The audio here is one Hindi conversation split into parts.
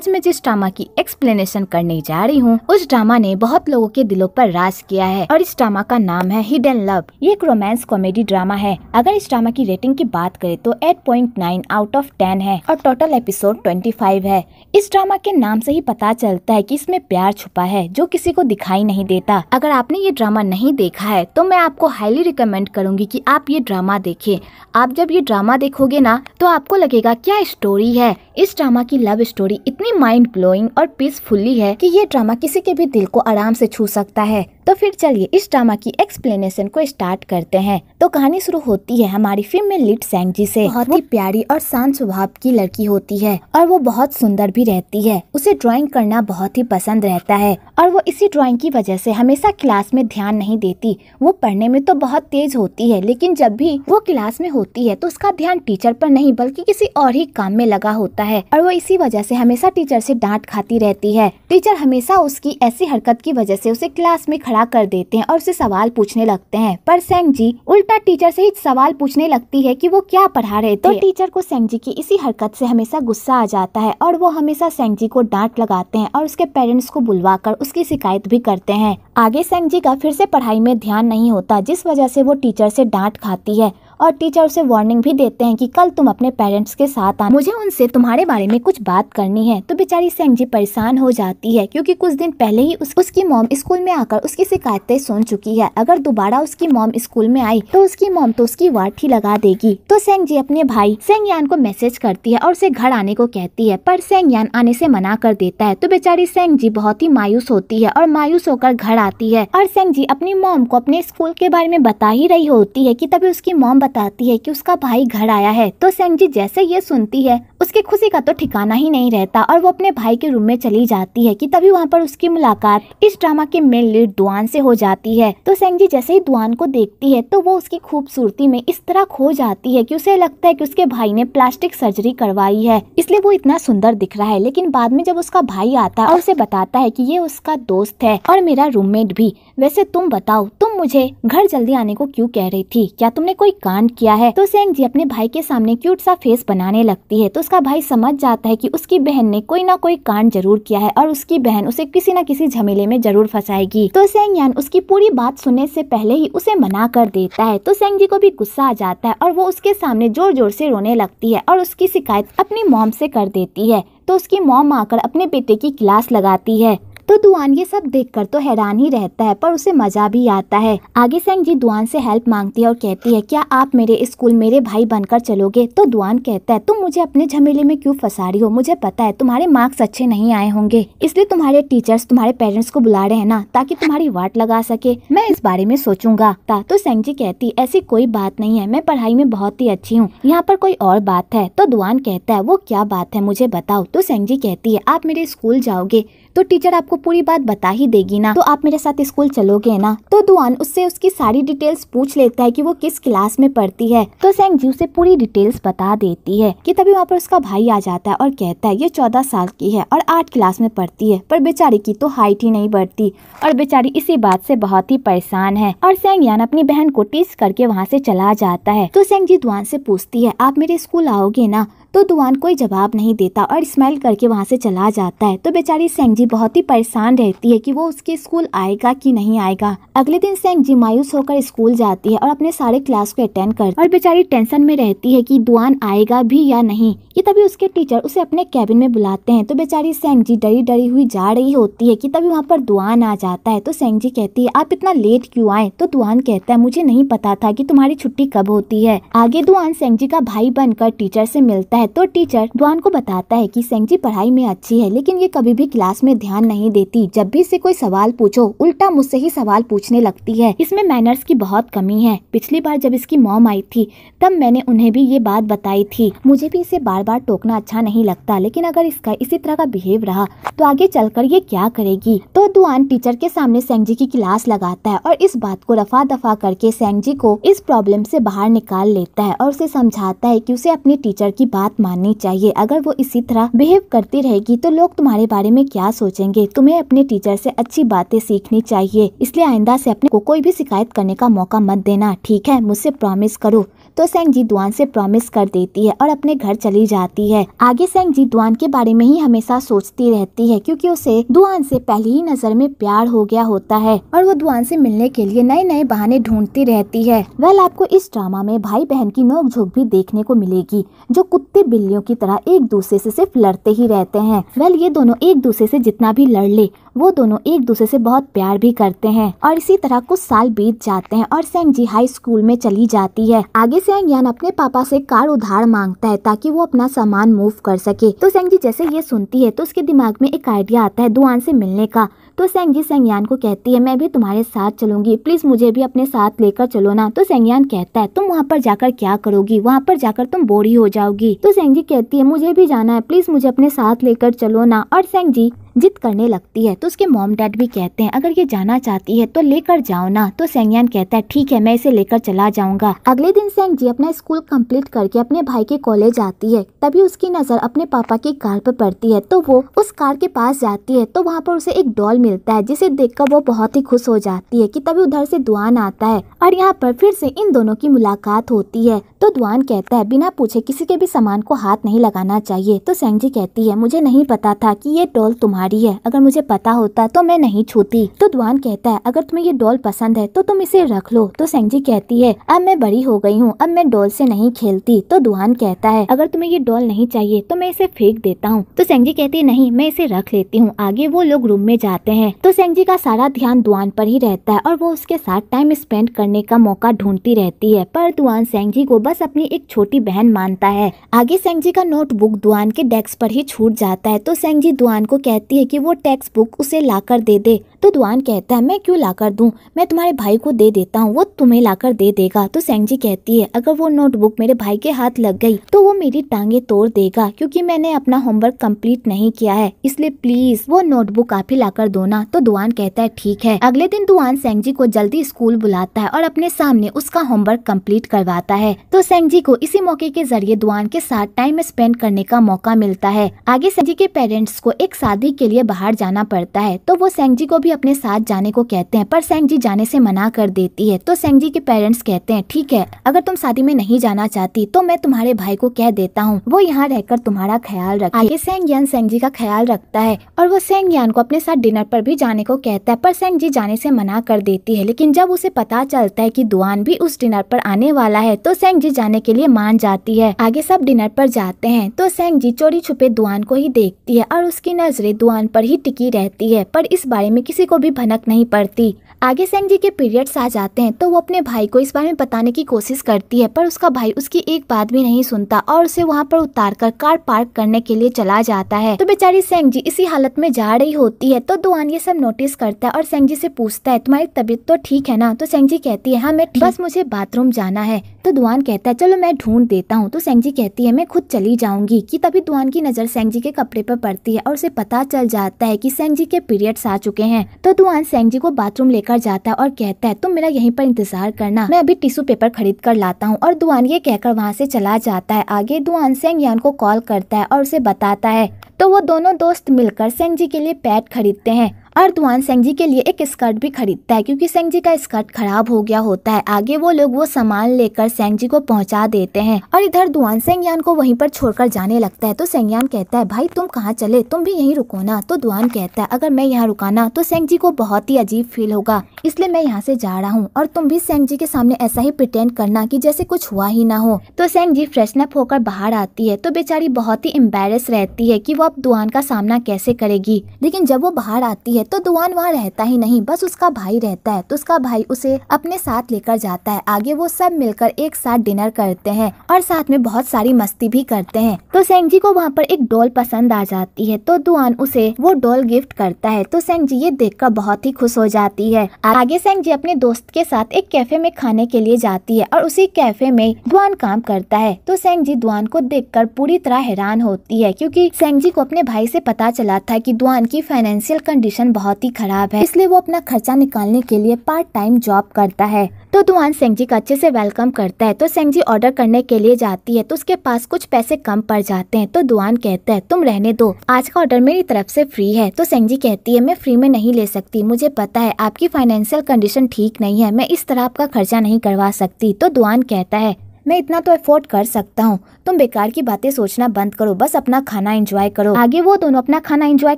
आज मैं जिस ड्रामा की एक्सप्लेनेशन करने जा रही हूँ उस ड्रामा ने बहुत लोगों के दिलों पर राज किया है और इस ड्रामा का नाम है हिडन लव ये एक रोमांस कॉमेडी ड्रामा है अगर इस ड्रामा की रेटिंग की बात करें तो 8.9 आउट ऑफ 10 है और टोटल एपिसोड 25 है इस ड्रामा के नाम से ही पता चलता है कि इसमें प्यार छुपा है जो किसी को दिखाई नहीं देता अगर आपने ये ड्रामा नहीं देखा है तो मैं आपको हाईली रिकमेंड करूंगी कि आप ये ड्रामा देखें आप जब ये ड्रामा देखोगे ना तो आपको लगेगा क्या स्टोरी है इस ड्रामा की लव स्टोरी इतनी इतनी माइंड ब्लोइंग और पीसफुल्ली है कि ये ड्रामा किसी के भी दिल को आराम से छू सकता है तो फिर चलिए इस ड्रामा की एक्सप्लेनेशन को स्टार्ट करते हैं तो कहानी शुरू होती है हमारी फिल्म में लिट सैंग जी से बहुत ही प्यारी और शांत स्वभाव की लड़की होती है और वो बहुत सुंदर भी रहती है उसे ड्राइंग करना बहुत ही पसंद रहता है और वो इसी ड्राइंग की वजह से हमेशा क्लास में ध्यान नहीं देती वो पढ़ने में तो बहुत तेज होती है लेकिन जब भी वो क्लास में होती है तो उसका ध्यान टीचर पर नहीं बल्कि किसी और ही काम में लगा होता है और वो इसी वजह से हमेशा टीचर से डांट खाती रहती है टीचर हमेशा उसकी ऐसी हरकत की वजह से उसे क्लास में खड़ा खड़ा कर देते हैं और उसे सवाल पूछने लगते हैं पर सेंग जी उल्टा टीचर से ही सवाल पूछने लगती है कि वो क्या पढ़ा रहे थे तो टीचर को सेंग जी की इसी हरकत से हमेशा गुस्सा आ जाता है और वो हमेशा सेंग जी को डांट लगाते हैं और उसके पेरेंट्स को बुलवा कर उसकी शिकायत भी करते हैं आगे सेंग जी का फिर से पढ़ाई में ध्यान नहीं होता जिस वजह से वो टीचर से डांट खाती है और टीचर उसे वार्निंग भी देते हैं कि कल तुम अपने पेरेंट्स के साथ आना मुझे उनसे तुम्हारे बारे में कुछ बात करनी है तो बेचारी सेंगजी परेशान हो जाती है क्योंकि कुछ दिन पहले ही उस, उसकी मॉम स्कूल में आकर उसकी शिकायतें सुन चुकी है अगर दोबारा उसकी मॉम स्कूल में आई तो उसकी मॉम तो उसकी ही लगा देगी तो सेंग जी अपने भाई सेंग यान को मैसेज करती है और उसे घर आने को कहती है पर सेंग यान आने से मना कर देता है तो बेचारी सेंग जी बहुत ही मायूस होती है और मायूस होकर घर आती है और सेंग जी अपनी मॉम को अपने स्कूल के बारे में बता ही रही होती है की तभी उसकी मॉम बताती है कि उसका भाई घर आया है तो सेंग जी जैसे ये सुनती है उसकी खुशी का तो ठिकाना ही नहीं रहता और वो अपने भाई के रूम में चली जाती है कि तभी वहाँ पर उसकी मुलाकात इस ड्रामा के मेन लीड दुआन से हो जाती है तो सेंग जी जैसे ही दुआन को देखती है तो वो उसकी खूबसूरती में इस तरह खो जाती है की उसे लगता है की उसके भाई ने प्लास्टिक सर्जरी करवाई है इसलिए वो इतना सुंदर दिख रहा है लेकिन बाद में जब उसका भाई आता है और उसे बताता है की ये उसका दोस्त है और मेरा रूममेट भी वैसे तुम बताओ तुम मुझे घर जल्दी आने को क्यों कह रही थी क्या तुमने कोई कांड डिमांड किया है तो सेंग जी अपने भाई के सामने क्यूट सा फेस बनाने लगती है तो उसका भाई समझ जाता है कि उसकी बहन ने कोई ना कोई कांड जरूर किया है और उसकी बहन उसे किसी न किसी झमेले में जरूर फंसाएगी तो सेंग यान उसकी पूरी बात सुनने से पहले ही उसे मना कर देता है तो सेंग जी को भी गुस्सा आ जाता है और वो उसके सामने जोर जोर से रोने लगती है और उसकी शिकायत अपनी मॉम से कर देती है तो उसकी मोम आकर अपने बेटे की क्लास लगाती है तो दुआन ये सब देखकर तो हैरान ही रहता है पर उसे मजा भी आता है आगे सेंग जी दुआन से हेल्प मांगती है और कहती है क्या आप मेरे स्कूल मेरे भाई बनकर चलोगे तो दुआन कहता है तुम मुझे अपने झमेले में क्यों फंसा रही हो मुझे पता है तुम्हारे मार्क्स अच्छे नहीं आए होंगे इसलिए तुम्हारे टीचर्स तुम्हारे पेरेंट्स को बुला रहे हैं ना ताकि तुम्हारी वाट लगा सके मैं इस बारे में सोचूंगा तो सेंग जी कहती ऐसी कोई बात नहीं है मैं पढ़ाई में बहुत ही अच्छी हूँ यहाँ पर कोई और बात है तो दुआन कहता है वो क्या बात है मुझे बताओ तो सेंग जी कहती है आप मेरे स्कूल जाओगे तो टीचर आपको पूरी बात बता ही देगी ना तो आप मेरे साथ स्कूल चलोगे ना तो दुआन उससे उसकी सारी डिटेल्स पूछ लेता है कि वो किस क्लास में पढ़ती है तो सेंग जी उसे पूरी डिटेल्स बता देती है कि तभी वहाँ पर उसका भाई आ जाता है और कहता है ये चौदह साल की है और आठ क्लास में पढ़ती है पर बेचारी की तो हाइट ही नहीं बढ़ती और बेचारी इसी बात से बहुत ही परेशान है और सेंग यान अपनी बहन को टीस करके वहाँ से चला जाता है तो सेंग जी दुआन से पूछती है आप मेरे स्कूल आओगे ना तो दुआन कोई जवाब नहीं देता और स्माइल करके वहाँ से चला जाता है तो बेचारी सेंगजी बहुत ही परेशान रहती है कि वो उसके स्कूल आएगा कि नहीं आएगा अगले दिन सेंगजी मायूस होकर स्कूल जाती है और अपने सारे क्लास को अटेंड कर और बेचारी टेंशन में रहती है कि दुआन आएगा भी या नहीं ये तभी उसके टीचर उसे अपने कैबिन में बुलाते हैं तो बेचारी सेंगजी डरी डरी हुई जा रही होती है कि तभी वहाँ पर दुआन आ जाता है तो सेंगजी कहती है आप इतना लेट क्यों आए तो दुआन कहता है मुझे नहीं पता था कि तुम्हारी छुट्टी कब होती है आगे दुआन सेंगजी का भाई बनकर टीचर से मिलता है है तो टीचर द्वान को बताता है कि सेंगजी पढ़ाई में अच्छी है लेकिन ये कभी भी क्लास में ध्यान नहीं देती जब भी इसे कोई सवाल पूछो उल्टा मुझसे ही सवाल पूछने लगती है इसमें मैनर्स की बहुत कमी है पिछली बार जब इसकी मॉम आई थी तब मैंने उन्हें भी ये बात बताई थी मुझे भी इसे बार बार टोकना अच्छा नहीं लगता लेकिन अगर इसका इसी तरह का बिहेव रहा तो आगे चलकर ये क्या करेगी तो दुआन टीचर के सामने सेंगजी की क्लास लगाता है और इस बात को रफा दफा करके सेंगजी को इस प्रॉब्लम से बाहर निकाल लेता है और उसे समझाता है कि उसे अपने टीचर की बात बात माननी चाहिए अगर वो इसी तरह बिहेव करती रहेगी तो लोग तुम्हारे बारे में क्या सोचेंगे तुम्हें अपने टीचर से अच्छी बातें सीखनी चाहिए इसलिए आइंदा से अपने को कोई भी शिकायत करने का मौका मत देना ठीक है मुझसे प्रॉमिस करो तो सेंग जीतवान से प्रॉमिस कर देती है और अपने घर चली जाती है आगे सेंग जीतवान के बारे में ही हमेशा सोचती रहती है क्योंकि उसे दुआन से पहली ही नजर में प्यार हो गया होता है और वो दुआन से मिलने के लिए नए नए बहाने ढूंढती रहती है वेल आपको इस ड्रामा में भाई बहन की नोकझोंक भी देखने को मिलेगी जो कुत्ते बिल्लियों की तरह एक दूसरे से सिर्फ लड़ते ही रहते हैं वेल ये दोनों एक दूसरे से जितना भी लड़ ले वो दोनों एक दूसरे से बहुत प्यार भी करते हैं और इसी तरह कुछ साल बीत जाते हैं और सेंग जी हाई स्कूल में चली जाती है आगे सेंग यान अपने पापा से कार उधार मांगता है ताकि वो अपना सामान मूव कर सके तो सेंग जी जैसे ये सुनती है तो उसके दिमाग में एक आइडिया आता है दुआन से मिलने का तो सेंग जी यान को कहती है मैं भी तुम्हारे साथ चलूंगी प्लीज मुझे भी अपने साथ लेकर चलो ना तो यान कहता है तुम वहाँ पर जाकर क्या करोगी वहाँ पर जाकर तुम बोरी हो जाओगी तो सेंग जी कहती है मुझे भी जाना है प्लीज मुझे अपने साथ लेकर चलो ना और सेंग जी जिद करने लगती है तो उसके मॉम डैड भी कहते हैं अगर ये जाना चाहती है तो लेकर जाओ ना तो सेंगयान कहता है ठीक है मैं इसे लेकर चला जाऊंगा अगले दिन सेंग जी अपना स्कूल कंप्लीट करके अपने भाई के कॉलेज आती है तभी उसकी नजर अपने पापा की कार पर पड़ती है तो वो उस कार के पास जाती है तो वहाँ पर उसे एक डॉल मिलता है जिसे कर वो बहुत ही खुश हो जाती है की तभी उधर से दुआन आता है और यहाँ पर फिर से इन दोनों की मुलाकात होती है तो द्वान कहता है बिना पूछे किसी के भी सामान को हाथ नहीं लगाना चाहिए तो सेंगजी कहती है मुझे नहीं पता था कि ये डॉल तुम्हारी है अगर मुझे पता होता तो मैं नहीं छूती तो द्वान कहता है अगर तुम्हें ये डॉल पसंद है तो तुम इसे रख लो तो सेंगजी कहती है अब मैं बड़ी हो गई हूँ अब मैं डॉल से नहीं खेलती तो दुआन कहता है अगर तुम्हें ये डॉल नहीं चाहिए तो मैं इसे फेंक देता हूँ तो सेंगजी कहती है नहीं मैं इसे रख लेती हूँ आगे वो लोग रूम में जाते हैं तो सेंगजी का सारा ध्यान दुआन पर ही रहता है और वो उसके साथ टाइम स्पेंड करने का मौका ढूंढती रहती है पर दुआन सेंगजी को बस अपनी एक छोटी बहन मानता है आगे सेंग जी का नोटबुक दुआन के डेस्क पर ही छूट जाता है तो सेंग जी दुआन को कहती है कि वो टेक्स्ट बुक उसे लाकर दे दे तो दुआन कहता है मैं क्यों लाकर दूं मैं तुम्हारे भाई को दे देता हूँ वो तुम्हें लाकर दे देगा तो सेंग जी कहती है अगर वो नोटबुक मेरे भाई के हाथ लग गई तो वो मेरी टांगे तोड़ देगा क्योंकि मैंने अपना होमवर्क कंप्लीट नहीं किया है इसलिए प्लीज वो नोटबुक आप ही लाकर दो ना तो दुआन कहता है ठीक है अगले दिन दुआन सेंग जी को जल्दी स्कूल बुलाता है और अपने सामने उसका होमवर्क कम्प्लीट करवाता है तो सेंग जी को इसी मौके के जरिए दुआन के साथ टाइम स्पेंड करने का मौका मिलता है आगे सेंग जी के पेरेंट्स को एक शादी के लिए बाहर जाना पड़ता है तो वो सेंग जी को भी अपने साथ जाने को कहते हैं पर सेंग जी जाने से मना कर देती है तो सेंग जी के पेरेंट्स कहते हैं ठीक है अगर तुम शादी में नहीं जाना चाहती तो मैं तुम्हारे भाई को कह देता हूँ वो यहाँ रहकर तुम्हारा ख्याल रख आगे सेंग यान सेंग जी का ख्याल रखता है और वो सेंग यान को अपने साथ डिनर पर भी जाने को कहता है पर सेंग जी जाने से मना कर देती है लेकिन जब उसे पता चलता है की दुआन भी उस डिनर पर आने वाला है तो सेंग जी जी जाने के लिए मान जाती है आगे सब डिनर पर जाते हैं तो सेंग जी चोरी छुपे दुआन को ही देखती है और उसकी नजरें दुआन पर ही टिकी रहती है पर इस बारे में किसी को भी भनक नहीं पड़ती आगे सेंग जी के पीरियड्स आ जाते हैं तो वो अपने भाई को इस बारे में बताने की कोशिश करती है पर उसका भाई उसकी एक बात भी नहीं सुनता और उसे वहाँ पर उतार कर कार पार्क करने के लिए चला जाता है तो बेचारी सेंग जी इसी हालत में जा रही होती है तो दुआन ये सब नोटिस करता है और सेंग जी से पूछता है तुम्हारी तबीयत तो ठीक है ना तो सेंग जी कहती है हाँ मैं बस मुझे बाथरूम जाना है तो दुआन कहता है चलो मैं ढूंढ देता हूँ तो सेंग जी कहती है मैं खुद चली जाऊंगी कि तभी दुआन की नजर सेंग जी के कपड़े पर पड़ती है और उसे पता चल जाता है कि सेंग जी के पीरियड्स आ चुके हैं तो दुआन सेंग जी को बाथरूम लेकर लेकर जाता है और कहता है तुम मेरा यहीं पर इंतजार करना मैं अभी टिश्यू पेपर खरीद कर लाता हूँ और दुआन ये कहकर वहाँ से चला जाता है आगे दुआन सेंग यान को कॉल करता है और उसे बताता है तो वो दोनों दोस्त मिलकर सेंग जी के लिए पैड खरीदते हैं और तुआन सेंग जी के लिए एक स्कर्ट भी खरीदता है क्योंकि सेंग जी का स्कर्ट खराब हो गया होता है आगे वो लोग वो सामान लेकर सेंग जी को पहुंचा देते हैं और इधर दुआन यान को वहीं पर छोड़कर जाने लगता है तो यान कहता है भाई तुम कहाँ चले तुम भी यहीं रुको ना तो दुआन कहता है अगर मैं यहाँ रुकाना तो सेंग जी को बहुत ही अजीब फील होगा इसलिए मैं यहाँ से जा रहा हूँ और तुम भी सेंग जी के सामने ऐसा ही प्रिटेंड करना की जैसे कुछ हुआ ही ना हो तो सेंग जी फ्रेशनअप होकर बाहर आती है तो बेचारी बहुत ही एम्बेरस रहती है की वो अब दुआन का सामना कैसे करेगी लेकिन जब वो बाहर आती है है तो दुआन वहाँ रहता ही नहीं बस उसका भाई रहता है तो उसका भाई उसे अपने साथ लेकर जाता है आगे वो सब मिलकर एक साथ डिनर करते हैं और साथ में बहुत सारी मस्ती भी करते हैं तो सेंग जी को वहाँ पर एक डॉल पसंद आ जाती है तो दुआन उसे वो डॉल गिफ्ट करता है तो सेंग जी ये कर बहुत ही खुश हो जाती है आगे सेंग जी अपने दोस्त के साथ एक कैफे में खाने के लिए जाती है और उसी कैफे में दुआन काम करता है तो सेंग जी दुआन को कर पूरी तरह हैरान होती है क्यूँकी सेंग जी को अपने भाई से पता चला था की दुआन की फाइनेंशियल कंडीशन कंडीशन बहुत ही खराब है इसलिए वो अपना खर्चा निकालने के लिए पार्ट टाइम जॉब करता है तो दुआन सिंह जी का अच्छे से वेलकम करता है तो सिंह जी ऑर्डर करने के लिए जाती है तो उसके पास कुछ पैसे कम पड़ जाते हैं तो दुआन कहता है तुम रहने दो आज का ऑर्डर मेरी तरफ से फ्री है तो सिंह जी कहती है मैं फ्री में नहीं ले सकती मुझे पता है आपकी फाइनेंशियल कंडीशन ठीक नहीं है मैं इस तरह आपका खर्चा नहीं करवा सकती तो दुआन कहता है मैं इतना तो अफोर्ड कर सकता हूँ तुम बेकार की बातें सोचना बंद करो बस अपना खाना एंजॉय करो आगे वो दोनों अपना खाना एंजॉय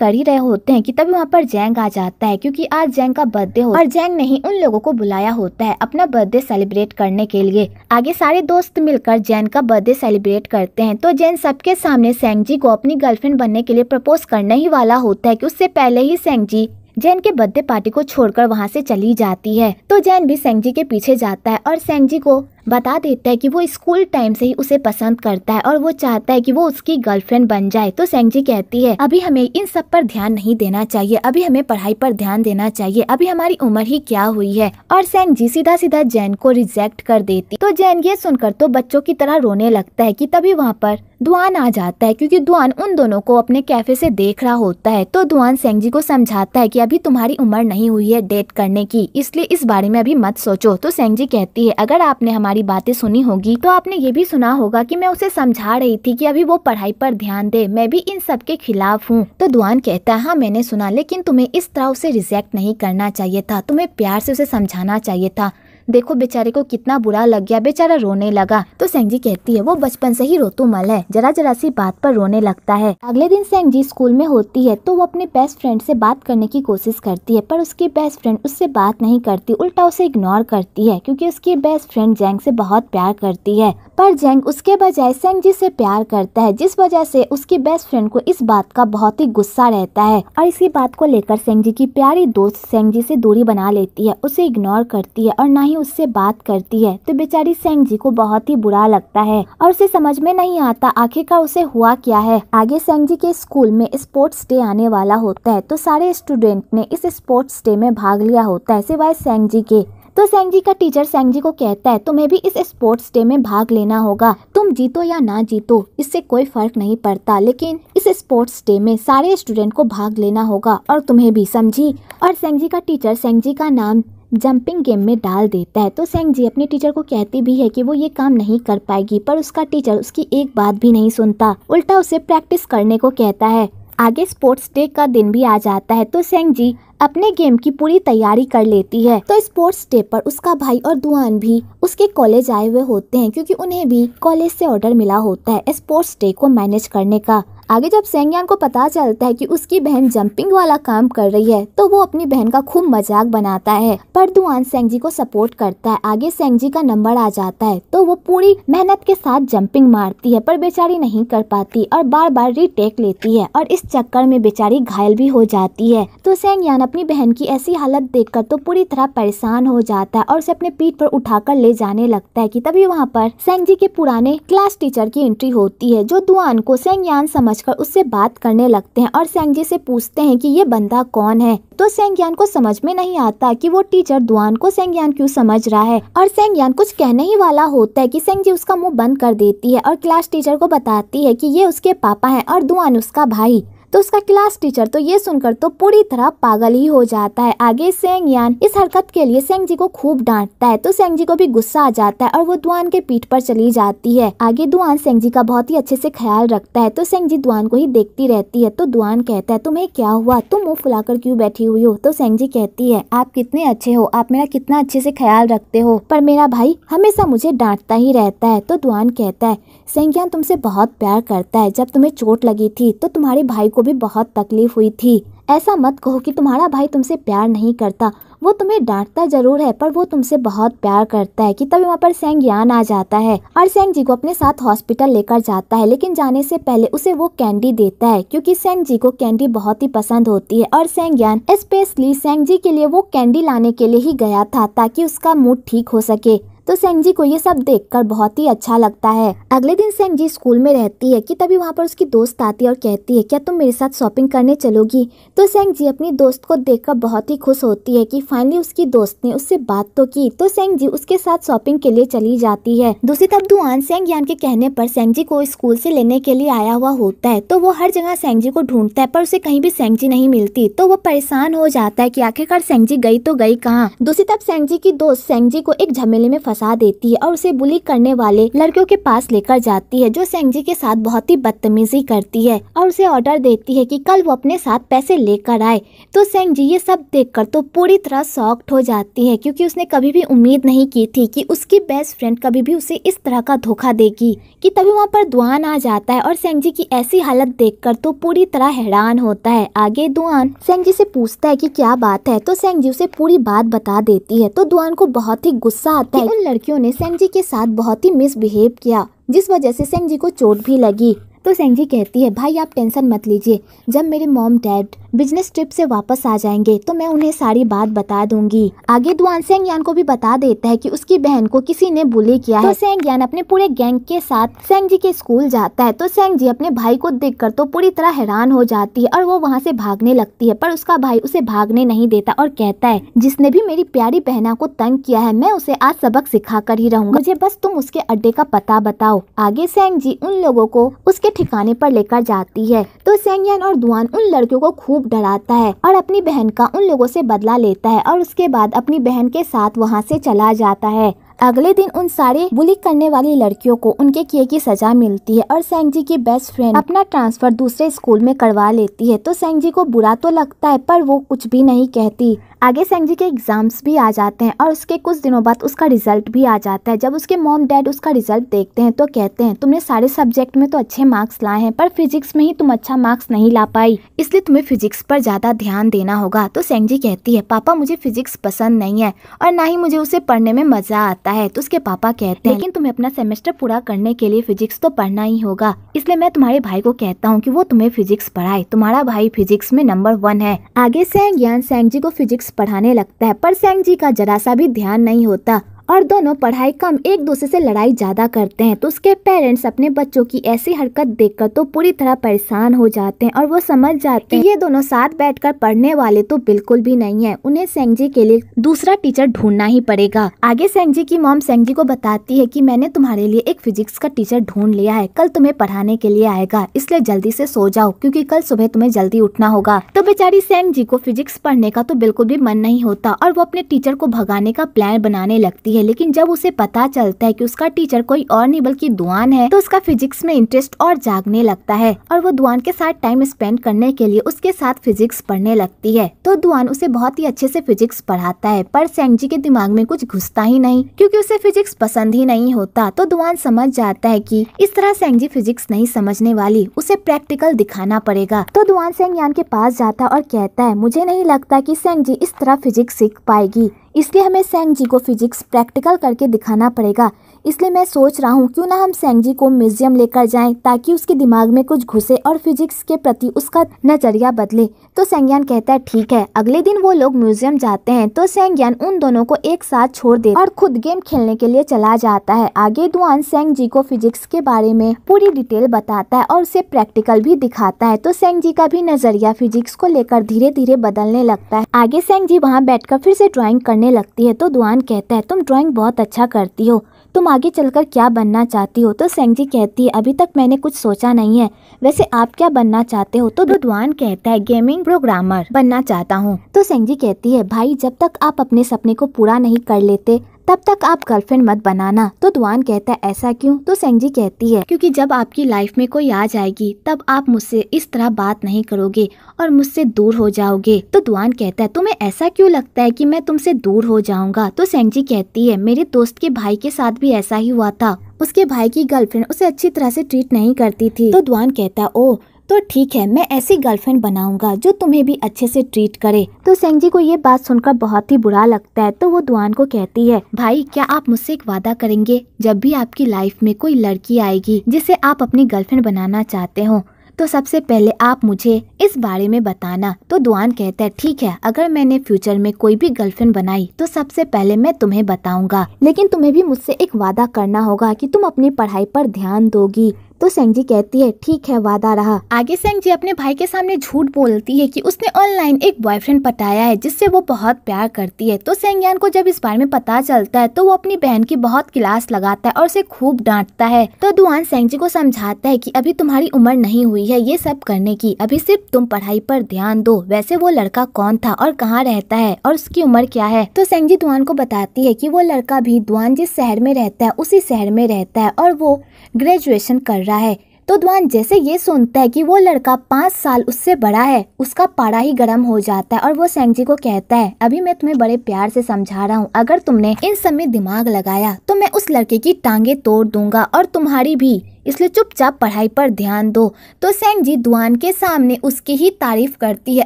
कर ही रहे होते हैं कि तभी वहाँ पर जैंग आ जाता है क्योंकि आज जैंग का बर्थडे हो और जैंग नहीं उन लोगों को बुलाया होता है अपना बर्थडे सेलिब्रेट करने के लिए आगे सारे दोस्त मिलकर जैन का बर्थडे सेलिब्रेट करते हैं तो जैन सबके सामने सेंग जी को अपनी गर्लफ्रेंड बनने के लिए प्रपोज करने ही वाला होता है की उससे पहले ही सेंग जी जैन के बर्थडे पार्टी को छोड़कर वहाँ से चली जाती है तो जैन भी सेंगजी के पीछे जाता है और सेंगजी को बता देता है कि वो स्कूल टाइम से ही उसे पसंद करता है और वो चाहता है कि वो उसकी गर्लफ्रेंड बन जाए तो सेंगजी कहती है अभी हमें इन सब पर ध्यान नहीं देना चाहिए अभी हमें पढ़ाई पर ध्यान देना चाहिए अभी हमारी उम्र ही क्या हुई है और सेंगजी सीधा सीधा जैन को रिजेक्ट कर देती तो जैन ये सुनकर तो बच्चों की तरह रोने लगता है की तभी वहाँ पर दुआन आ जाता है क्योंकि दुआन उन दोनों को अपने कैफे से देख रहा होता है तो दुआन सेंगजी को समझाता है कि अभी तुम्हारी उम्र नहीं हुई है डेट करने की इसलिए इस बारे में अभी मत सोचो तो सेंगजी कहती है अगर आपने हमारी सारी बातें सुनी होगी तो आपने ये भी सुना होगा कि मैं उसे समझा रही थी कि अभी वो पढ़ाई पर ध्यान दे मैं भी इन सब के खिलाफ हूँ तो दुआन कहता है हाँ मैंने सुना लेकिन तुम्हें इस तरह उसे रिजेक्ट नहीं करना चाहिए था तुम्हें प्यार से उसे समझाना चाहिए था देखो बेचारे को कितना बुरा लग गया बेचारा रोने लगा तो सेंगजी कहती है वो बचपन से ही मल है जरा जरा सी बात पर रोने लगता है अगले दिन सेंगजी स्कूल में होती है तो वो अपने बेस्ट फ्रेंड से बात करने की कोशिश करती है पर उसकी बेस्ट फ्रेंड उससे बात नहीं करती उल्टा उसे इग्नोर करती है क्यूँकी उसकी बेस्ट फ्रेंड जैंग से बहुत प्यार करती है पर जैंग उसके बजाय सेंग जी से प्यार करता है जिस वजह से उसकी बेस्ट फ्रेंड को इस बात का बहुत ही गुस्सा रहता है और इसी बात को लेकर सेंगजी की प्यारी दोस्त सेंगजी से दूरी बना लेती है उसे इग्नोर करती है और ना ही नहीं उससे बात करती है तो बेचारी सेंग जी को बहुत ही बुरा लगता है और उसे समझ में नहीं आता आखिरकार उसे हुआ क्या है आगे सेंग जी के स्कूल में स्पोर्ट्स डे आने वाला होता है तो सारे स्टूडेंट ने इस स्पोर्ट्स डे में भाग लिया होता है सिवाय सेंग जी के तो सेंग जी का टीचर सेंग जी को कहता है तुम्हें भी इस स्पोर्ट्स डे में भाग लेना होगा तुम जीतो या ना जीतो इससे कोई फर्क नहीं पड़ता लेकिन इस स्पोर्ट्स डे में सारे स्टूडेंट को भाग लेना होगा और तुम्हें भी समझी और सेंग जी का टीचर सेंग जी का नाम जंपिंग गेम में डाल देता है तो सेंग जी अपने टीचर को कहती भी है कि वो ये काम नहीं कर पाएगी पर उसका टीचर उसकी एक बात भी नहीं सुनता उल्टा उसे प्रैक्टिस करने को कहता है आगे स्पोर्ट्स डे का दिन भी आ जाता है तो सेंग जी अपने गेम की पूरी तैयारी कर लेती है तो स्पोर्ट्स डे पर उसका भाई और दुआन भी उसके कॉलेज आए हुए होते हैं क्योंकि उन्हें भी कॉलेज से ऑर्डर मिला होता है स्पोर्ट्स डे को मैनेज करने का आगे जब सेंगयान को पता चलता है कि उसकी बहन जंपिंग वाला काम कर रही है तो वो अपनी बहन का खूब मजाक बनाता है पर दुआन सेंग जी को सपोर्ट करता है आगे सेंग जी का नंबर आ जाता है तो वो पूरी मेहनत के साथ जंपिंग मारती है पर बेचारी नहीं कर पाती और बार बार रिटेक लेती है और इस चक्कर में बेचारी घायल भी हो जाती है तो सेंगयान अपनी बहन की ऐसी हालत कर तो पूरी तरह परेशान हो जाता है और उसे अपने पीठ पर कर ले जाने लगता है की तभी वहाँ पर सेंग जी के पुराने क्लास टीचर की एंट्री होती है जो दुआन को सेंगयान समझ समझकर उससे बात करने लगते हैं और सेंगजी से पूछते हैं कि ये बंदा कौन है तो सेंगयान को समझ में नहीं आता कि वो टीचर दुआन को सेंगयान क्यों समझ रहा है और सेंगयान कुछ कहने ही वाला होता है कि सेंगजी उसका मुंह बंद कर देती है और क्लास टीचर को बताती है कि ये उसके पापा हैं और दुआन उसका भाई तो उसका क्लास टीचर तो ये सुनकर तो पूरी तरह पागल ही हो जाता है आगे सेंग यान इस हरकत के लिए सेंग जी को खूब डांटता है तो सेंग जी को भी गुस्सा आ जाता है और वो दुआन के पीठ पर चली जाती है आगे दुआन सेंग जी का बहुत ही अच्छे से ख्याल रखता है तो सेंग जी दुआन को ही देखती रहती है तो दुआन कहता है तुम्हें क्या हुआ तुम मुंह फुलाकर क्यूँ बैठी हुई हो तो सेंग जी कहती है आप कितने अच्छे हो आप मेरा कितना अच्छे से ख्याल रखते हो पर मेरा भाई हमेशा मुझे डांटता ही रहता है तो दुआन कहता है सेंग यान तुमसे बहुत प्यार करता है जब तुम्हें चोट लगी थी तो तुम्हारे भाई को भी बहुत तकलीफ हुई थी ऐसा मत कहो कि तुम्हारा भाई तुमसे प्यार नहीं करता वो तुम्हें डांटता जरूर है पर वो तुमसे बहुत प्यार करता है कि तभी वहाँ पर सेंग यान आ जाता है और सेंग जी को अपने साथ हॉस्पिटल लेकर जाता है लेकिन जाने से पहले उसे वो कैंडी देता है क्योंकि सेंग जी को कैंडी बहुत ही पसंद होती है और सेंग यान स्पेशली सेंग जी के लिए वो कैंडी लाने के लिए ही गया था ताकि उसका मूड ठीक हो सके तो सेंगजी को ये सब देखकर बहुत ही अच्छा लगता है अगले दिन सेंगजी स्कूल में रहती है कि तभी वहाँ पर उसकी दोस्त आती है और कहती है क्या तुम मेरे साथ शॉपिंग करने चलोगी तो सेंग जी अपनी दोस्त को देखकर बहुत ही खुश होती है कि फाइनली उसकी दोस्त ने उससे बात तो की तो सेंगजी उसके साथ शॉपिंग के लिए चली जाती है दूसरी तरफ दुआन सेंग यान के कहने पर सेंगजी को स्कूल से लेने के लिए आया हुआ होता है तो वो हर जगह सेंगजी को ढूंढता है पर उसे कहीं भी सेंग जी नहीं मिलती तो वो परेशान हो जाता है की आखिरकार सेंगजी गई तो गई कहाँ दूसरी तरफ जी की दोस्त सेंगजी को एक झमेले में फंस फंसा देती है और उसे बुली करने वाले लड़कियों के पास लेकर जाती है जो सेंगजी के साथ बहुत ही बदतमीजी करती है और उसे ऑर्डर देती है कि कल वो अपने साथ पैसे लेकर आए तो सेंगजी ये सब देखकर तो पूरी तरह सॉक्ट हो जाती है क्योंकि उसने कभी भी उम्मीद नहीं की थी कि उसकी बेस्ट फ्रेंड कभी भी उसे इस तरह का धोखा देगी कि तभी वहाँ पर दुआन आ जाता है और सेंगजी की ऐसी हालत कर तो पूरी तरह हैरान होता है आगे दुआन सेंगजी से पूछता है की क्या बात है तो सेंगजी उसे पूरी बात बता देती है तो दुआन को बहुत ही गुस्सा आता है उन लड़कियों ने सेंजी के साथ बहुत ही मिसबिहेव किया जिस वजह से सेंजी को चोट भी लगी तो सेंजी कहती है भाई आप टेंशन मत लीजिए जब मेरे मॉम डैड बिजनेस ट्रिप से वापस आ जाएंगे तो मैं उन्हें सारी बात बता दूंगी आगे दुआन सेंग यान को भी बता देता है कि उसकी बहन को किसी ने बुली किया है तो सेंग यान अपने पूरे गैंग के साथ सेंग जी के स्कूल जाता है तो सेंग जी अपने भाई को देख कर तो पूरी तरह हैरान हो जाती है और वो वहाँ से भागने लगती है पर उसका भाई उसे भागने नहीं देता और कहता है जिसने भी मेरी प्यारी बहना को तंग किया है मैं उसे आज सबक सिखा कर ही रहूंगा मुझे बस तुम उसके अड्डे का पता बताओ आगे सेंग जी उन लोगों को उसके ठिकाने पर लेकर जाती है तो सेंग यान और दुआन उन लड़कियों को खूब डराता है और अपनी बहन का उन लोगों से बदला लेता है और उसके बाद अपनी बहन के साथ वहाँ से चला जाता है अगले दिन उन सारे बुली करने वाली लड़कियों को उनके किए की सजा मिलती है और सेंग जी की बेस्ट फ्रेंड अपना ट्रांसफर दूसरे स्कूल में करवा लेती है तो सेंग जी को बुरा तो लगता है पर वो कुछ भी नहीं कहती आगे सेंग जी के एग्ज़ाम्स भी आ जाते हैं और उसके कुछ दिनों बाद उसका रिज़ल्ट भी आ जाता है जब उसके मोम डैड उसका रिज़ल्ट देखते हैं तो कहते हैं तुमने सारे सब्जेक्ट में तो अच्छे मार्क्स लाए हैं पर फिजिक्स में ही तुम अच्छा मार्क्स नहीं ला पाई इसलिए तुम्हें फिजिक्स पर ज़्यादा ध्यान देना होगा तो सेंग जी कहती है पापा मुझे फिजिक्स पसंद नहीं है और ना ही मुझे उसे पढ़ने में मज़ा आता है तो उसके पापा कहते हैं लेकिन तुम्हें अपना सेमेस्टर पूरा करने के लिए फिजिक्स तो पढ़ना ही होगा इसलिए मैं तुम्हारे भाई को कहता हूँ की वो तुम्हें फिजिक्स पढ़ाए तुम्हारा भाई फिजिक्स में नंबर वन है आगे सेंग यान सेंग जी को फिजिक्स पढ़ाने लगता है पर सेंग जी का जरा सा भी ध्यान नहीं होता और दोनों पढ़ाई कम एक दूसरे से लड़ाई ज़्यादा करते हैं तो उसके पेरेंट्स अपने बच्चों की ऐसी हरकत देखकर तो पूरी तरह परेशान हो जाते हैं और वो समझ जाते हैं ये दोनों साथ बैठकर पढ़ने वाले तो बिल्कुल भी नहीं है उन्हें सेंगजी के लिए दूसरा टीचर ढूंढना ही पड़ेगा आगे सेंगजी की मॉम सेंगजी को बताती है की मैंने तुम्हारे लिए एक फिजिक्स का टीचर ढूंढ लिया है कल तुम्हें पढ़ाने के लिए आएगा इसलिए जल्दी से सो जाओ क्योंकि कल सुबह तुम्हें जल्दी उठना होगा तो बेचारी सेंग जी को फिजिक्स पढ़ने का तो बिल्कुल भी मन नहीं होता और वो अपने टीचर को भगाने का प्लान बनाने लगती है है लेकिन जब उसे पता चलता है कि उसका टीचर कोई और नहीं बल्कि दुआन है तो उसका फिजिक्स में इंटरेस्ट और जागने लगता है और वो दुआन के साथ टाइम स्पेंड करने के लिए उसके साथ फिजिक्स पढ़ने लगती है तो दुआन उसे बहुत ही अच्छे से फिजिक्स पढ़ाता है पर सेंगजी के दिमाग में कुछ घुसता ही नहीं क्योंकि उसे फिजिक्स पसंद ही नहीं होता तो दुआन समझ जाता है कि इस तरह सेंगजी फिजिक्स नहीं समझने वाली उसे प्रैक्टिकल दिखाना पड़ेगा तो दुआन सेंगयान के पास जाता और कहता है मुझे नहीं लगता की सेंगजी इस तरह फिजिक्स सीख पाएगी इसलिए हमें सेंग जी को फिजिक्स प्रैक्टिकल करके दिखाना पड़ेगा इसलिए मैं सोच रहा हूँ क्यों ना हम सेंग जी को म्यूजियम लेकर जाएं ताकि उसके दिमाग में कुछ घुसे और फिजिक्स के प्रति उसका नजरिया बदले तो सेंगयान कहता है ठीक है अगले दिन वो लोग म्यूजियम जाते हैं तो सेंगयान उन दोनों को एक साथ छोड़ दे और खुद गेम खेलने के लिए चला जाता है आगे दुआन सेंग जी को फिजिक्स के बारे में पूरी डिटेल बताता है और उसे प्रैक्टिकल भी दिखाता है तो सेंग जी का भी नजरिया फिजिक्स को लेकर धीरे धीरे बदलने लगता है आगे सेंग जी वहाँ बैठ फिर से ड्रॉइंग करने करने लगती है तो दुआन कहता है तुम ड्राइंग बहुत अच्छा करती हो तुम आगे चलकर क्या बनना चाहती हो तो सेंग जी कहती है अभी तक मैंने कुछ सोचा नहीं है वैसे आप क्या बनना चाहते हो तो दुआन कहता है गेमिंग प्रोग्रामर बनना चाहता हूँ तो सेंग जी कहती है भाई जब तक आप अपने सपने को पूरा नहीं कर लेते तब तक आप गर्लफ्रेंड मत बनाना तो दुआन कहता है ऐसा क्यों तो सेंगजी कहती है क्योंकि जब आपकी लाइफ में कोई आ जाएगी तब आप मुझसे इस तरह बात नहीं करोगे और मुझसे दूर हो जाओगे तो दुआन कहता है तुम्हें ऐसा क्यों लगता है कि मैं तुमसे दूर हो जाऊंगा तो सेंगजी कहती है मेरे दोस्त के भाई के साथ भी ऐसा ही हुआ था उसके भाई की गर्लफ्रेंड उसे अच्छी तरह से ट्रीट नहीं करती थी तो दुआन कहता ओ तो ठीक है मैं ऐसी गर्लफ्रेंड बनाऊंगा जो तुम्हें भी अच्छे से ट्रीट करे तो सेंगजी को ये बात सुनकर बहुत ही बुरा लगता है तो वो दुआन को कहती है भाई क्या आप मुझसे एक वादा करेंगे जब भी आपकी लाइफ में कोई लड़की आएगी जिसे आप अपनी गर्लफ्रेंड बनाना चाहते हो तो सबसे पहले आप मुझे इस बारे में बताना तो दुआन कहता है ठीक है अगर मैंने फ्यूचर में कोई भी गर्लफ्रेंड बनाई तो सबसे पहले मैं तुम्हें बताऊंगा लेकिन तुम्हें भी मुझसे एक वादा करना होगा कि तुम अपनी पढ़ाई पर ध्यान दोगी तो जी कहती है ठीक है वादा रहा आगे जी अपने भाई के सामने झूठ बोलती है कि उसने ऑनलाइन एक बॉयफ्रेंड पटाया है जिससे वो बहुत प्यार करती है तो यान को जब इस बारे में पता चलता है तो वो अपनी बहन की बहुत क्लास लगाता है और उसे खूब डांटता है तो दुआन जी को समझाता है की अभी तुम्हारी उम्र नहीं हुई है ये सब करने की अभी सिर्फ तुम पढ़ाई पर ध्यान दो वैसे वो लड़का कौन था और कहाँ रहता है और उसकी उम्र क्या है तो जी दुआन को बताती है की वो लड़का भी दुआन जिस शहर में रहता है उसी शहर में रहता है और वो ग्रेजुएशन कर रहा है तो द्वान जैसे ये सुनता है कि वो लड़का पाँच साल उससे बड़ा है उसका पारा ही गर्म हो जाता है और वो सेंगजी को कहता है अभी मैं तुम्हें बड़े प्यार से समझा रहा हूँ अगर तुमने इन सब में दिमाग लगाया तो मैं उस लड़के की टांगे तोड़ दूंगा और तुम्हारी भी इसलिए चुपचाप पढ़ाई पर ध्यान दो तो सेंट जी दुआन के सामने उसकी ही तारीफ करती है